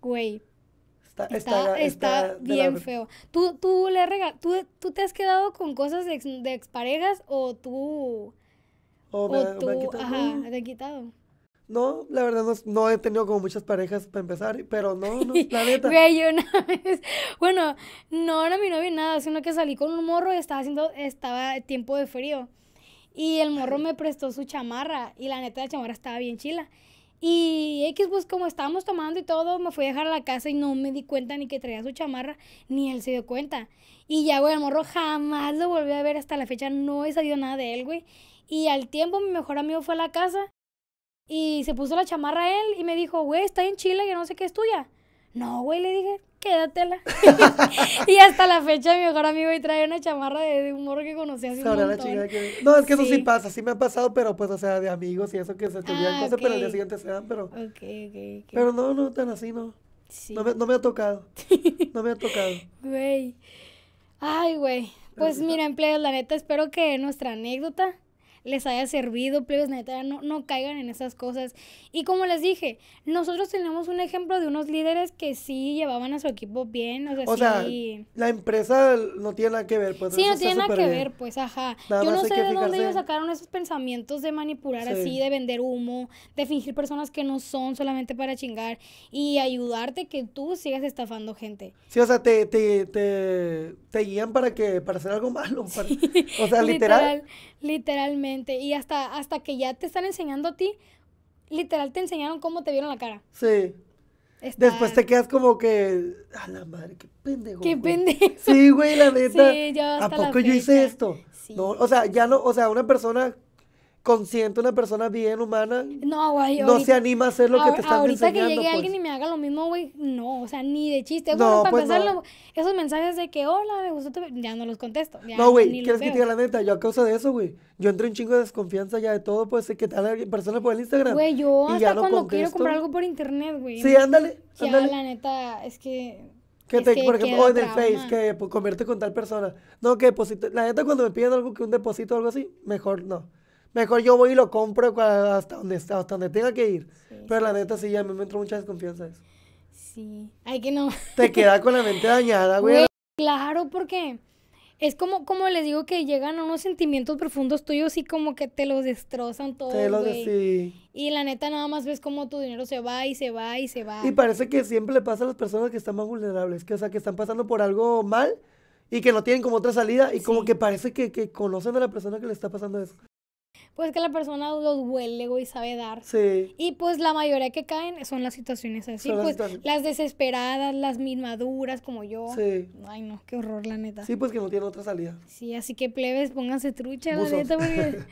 Güey. Está, está, bien feo. ¿Tú, tú, le rega ¿Tú, ¿Tú te has quedado con cosas de, exparejas o tú... o tú... Ajá, te han quitado. No, la verdad no, he tenido como muchas parejas para empezar, pero no, no, la neta. Güey, una vez, bueno, no era mi novio nada, sino que salí con un morro y estaba haciendo, estaba tiempo de frío. Y el morro me prestó su chamarra y la neta la chamarra estaba bien chila. Y X, pues como estábamos tomando y todo, me fui a dejar a la casa y no me di cuenta ni que traía su chamarra, ni él se dio cuenta. Y ya, güey, el morro jamás lo volví a ver hasta la fecha, no he sabido nada de él, güey. Y al tiempo mi mejor amigo fue a la casa y se puso la chamarra a él y me dijo, güey, está en Chile, yo no sé qué es tuya. No, güey, le dije, quédatela. y hasta la fecha mi mejor amigo y trae una chamarra de, humor un que conocí hace un No, es que eso sí pasa, sí me ha pasado, pero pues, o sea, de amigos y eso que se te ah, cosas, pero el día siguiente se dan, pero... Ok, ok, okay. Pero no, no, tan así, no. Sí. No, me, no me ha tocado, no me ha tocado. Güey, ay, güey. Pues mira, empleos, la neta, espero que nuestra anécdota les haya servido, plebes, neta, no, no caigan en esas cosas. Y como les dije, nosotros tenemos un ejemplo de unos líderes que sí llevaban a su equipo bien, o sea, la empresa no tiene nada que ver, pues. Sí, no tiene nada que ver, pues, ajá. Yo no sé de dónde ellos sacaron esos pensamientos de manipular así, de vender humo, de fingir personas que no son solamente para chingar y ayudarte que tú sigas estafando gente. Sí, o sea, te, te, guían para que para hacer algo malo. o sea, literal. Literalmente. Y hasta, hasta que ya te están enseñando a ti, literal te enseñaron cómo te vieron la cara. Sí. Después te quedas como que, a la madre, qué pendejo. Qué pendejo. Sí, güey, la neta. Sí, yo hasta ¿A poco yo hice esto? No, o sea, ya no, o sea, una persona consciente, una persona bien humana, no, se anima a hacer lo que te están enseñando. Ahorita que llegue alguien pues. y me haga lo mismo, güey, no, o sea, ni de chiste. Pues esos mensajes de que, hola, me gustó Ya no los contesto. no, güey, ¿quieres que te diga la neta? Yo a causa de eso, güey, yo entré un chingo de desconfianza ya de todo, pues, que tal persona personas por el Instagram. Güey, yo hasta cuando quiero comprar algo por internet, güey. Sí, ándale, Ya, la neta, es que... Que te, por ejemplo, en el Face, que pues, convierte con tal persona. No, que deposito. La neta, cuando me piden algo que un depósito o algo así, mejor no. Mejor yo voy y lo compro hasta donde, hasta donde tenga que ir. Pero la neta, sí, ya me entró mucha desconfianza eso. Sí. hay que no. Te queda con la mente dañada, güey. claro, porque es como, como les digo que llegan unos sentimientos profundos tuyos y como que te los destrozan todo. sí. Y la neta nada más ves como tu dinero se va y se va y se va. Y parece que siempre le pasa a las personas que están más vulnerables, que o sea, que están pasando por algo mal y que no tienen como otra salida y como que parece que, que, conocen a la persona que le está pasando eso pues que la persona los huele, güey, sabe dar. Sí. Y pues la mayoría que caen son las situaciones así, pues las, desesperadas, las mismaduras como yo. Sí. Ay, no, qué horror, la neta. Sí, pues que no tiene otra salida. Sí, así que plebes, pónganse trucha, la neta,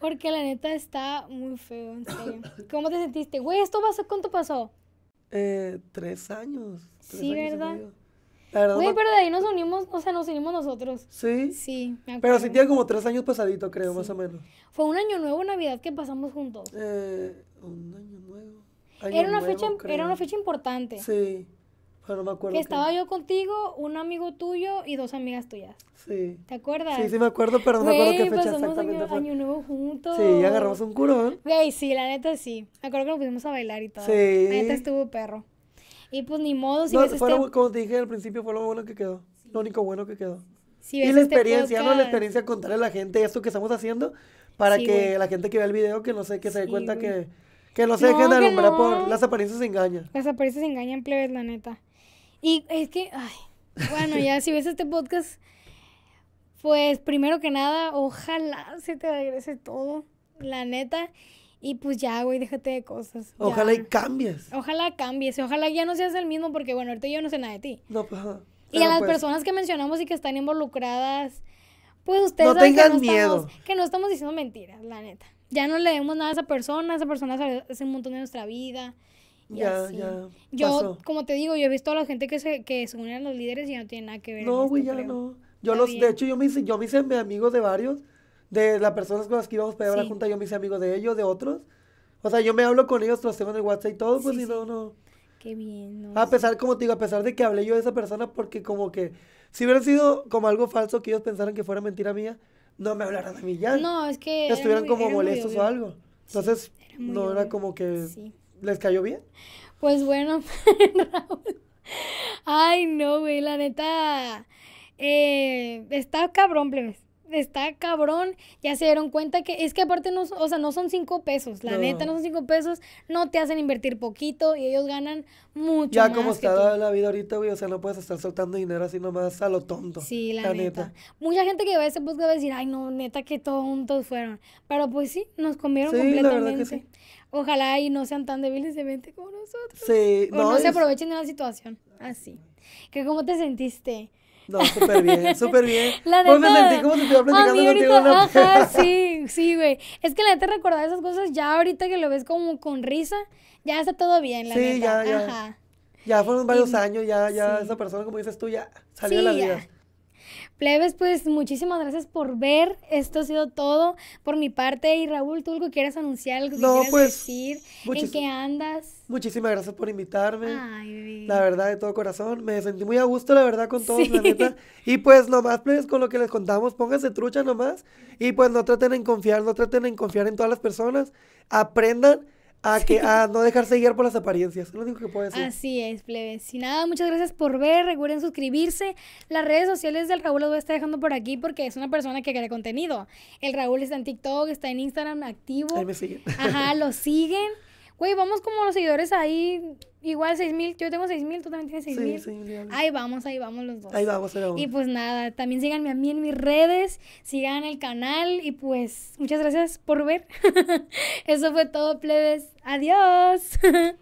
porque, la neta está muy feo, en serio. ¿Cómo te sentiste? Güey, ¿esto ¿Cuánto pasó? Eh, tres años. sí, ¿verdad? Güey, pero de ahí nos unimos, o sea, nos unimos nosotros. ¿Sí? Sí, me acuerdo. Pero sí tiene como tres años pasadito, creo, más o menos. Fue un año nuevo, Navidad, que pasamos juntos. Eh, un año nuevo. era, una fecha, era una fecha importante. Sí, pero no me acuerdo. Que, estaba yo contigo, un amigo tuyo y dos amigas tuyas. Sí. ¿Te acuerdas? Sí, sí me acuerdo, pero no me acuerdo qué fecha pasamos exactamente año, año nuevo juntos. Sí, agarramos un curón. Güey, sí, la neta sí. Me acuerdo que nos pusimos a bailar y todo. Sí. La neta estuvo perro. Y pues ni modo, si este Como te dije al principio, fue lo bueno que quedó. Lo único bueno que quedó. y la este experiencia, ¿no? La experiencia contarle a la gente esto que estamos haciendo para que la gente que vea el video, que no sé, que se dé cuenta que, que no se dejen de alumbrar por... Las apariencias engañan. Las apariencias engañan, plebes, la neta. Y es que, ay, bueno, ya si ves este podcast, pues primero que nada, ojalá se te regrese todo, la neta. Y pues ya, güey, déjate de cosas. Ojalá y cambies. Ojalá cambies. Ojalá ya no seas el mismo porque, bueno, ahorita yo no sé nada de ti. No, pues, Y a las pues. personas que mencionamos y que están involucradas, pues ustedes no tengan que no miedo. que no estamos diciendo mentiras, la neta. Ya no leemos nada a esa persona, esa persona hace un montón de nuestra vida. ya, ya. Yo, como te digo, yo he visto a la gente que se, que se unen a los líderes y no tiene nada que ver. No, güey, ya no. Yo los, de hecho, yo me hice, yo me hice amigos de varios de las personas con las que íbamos a a la junta, yo me hice amigo de ellos, de otros. O sea, yo me hablo con ellos, los tengo en el WhatsApp y todo, pues y no, no. Qué bien, A pesar, como te digo, a pesar de que hablé yo de esa persona, porque como que si hubiera sido como algo falso que ellos pensaran que fuera mentira mía, no me hablaran de mí ya. No, es que. Estuvieran como molestos o algo. Entonces, no era como que. ¿Les cayó bien? Pues bueno, Raúl. Ay, no, güey, la neta. Eh, está cabrón, plebes está cabrón, ya se dieron cuenta que es que aparte no, o sea, no son cinco pesos, la neta no son cinco pesos, no te hacen invertir poquito y ellos ganan mucho. Ya como está la vida ahorita, güey, o sea, no puedes estar soltando dinero así nomás a lo tonto. Sí, la, neta. Mucha gente que va a ese podcast va a decir, ay, no, neta, que tontos fueron. Pero pues sí, nos comieron sí, completamente. Ojalá y no sean tan débiles de mente como nosotros. Sí, o no, no se aprovechen de la situación. Así. ¿Qué cómo te sentiste no, súper bien, súper bien. La Me sentí como si estuviera platicando a Ajá, pues. sí, sí, güey. Es que la neta recordar esas cosas ya ahorita que lo ves como con risa, ya está todo bien, la sí, neta. Sí, ya, ya. Ajá. Ya fueron varios años, ya, ya esa persona, como dices tú, ya salió de la vida. Plebes, pues muchísimas gracias por ver. Esto ha sido todo por mi parte. Y Raúl, ¿tú algo quieres anunciar? ¿Algo que no, pues, decir? ¿En qué andas? Muchísimas gracias por invitarme. Ay, La verdad, de todo corazón. Me sentí muy a gusto, la verdad, con todos, la neta. Y pues nomás, plebes, con lo que les contamos, pónganse trucha nomás. Y pues no traten en confiar, no traten en confiar en todas las personas. Aprendan a, que, a no dejarse guiar por las apariencias. Es lo único que puedo decir. Así es, plebes. Y nada, muchas gracias por ver. Recuerden suscribirse. Las redes sociales del Raúl las voy a estar dejando por aquí porque es una persona que crea contenido. El Raúl está en TikTok, está en Instagram activo. Ahí me siguen. Ajá, lo siguen. Güey, vamos como los seguidores ahí, igual seis mil, yo tengo seis mil, tú también tienes seis mil. ahí vamos, ahí vamos los dos. Ahí vamos, ahí uno. Y pues nada, también síganme a mí en mis redes, sigan el canal y pues muchas gracias por ver. Eso fue todo, plebes. Adiós.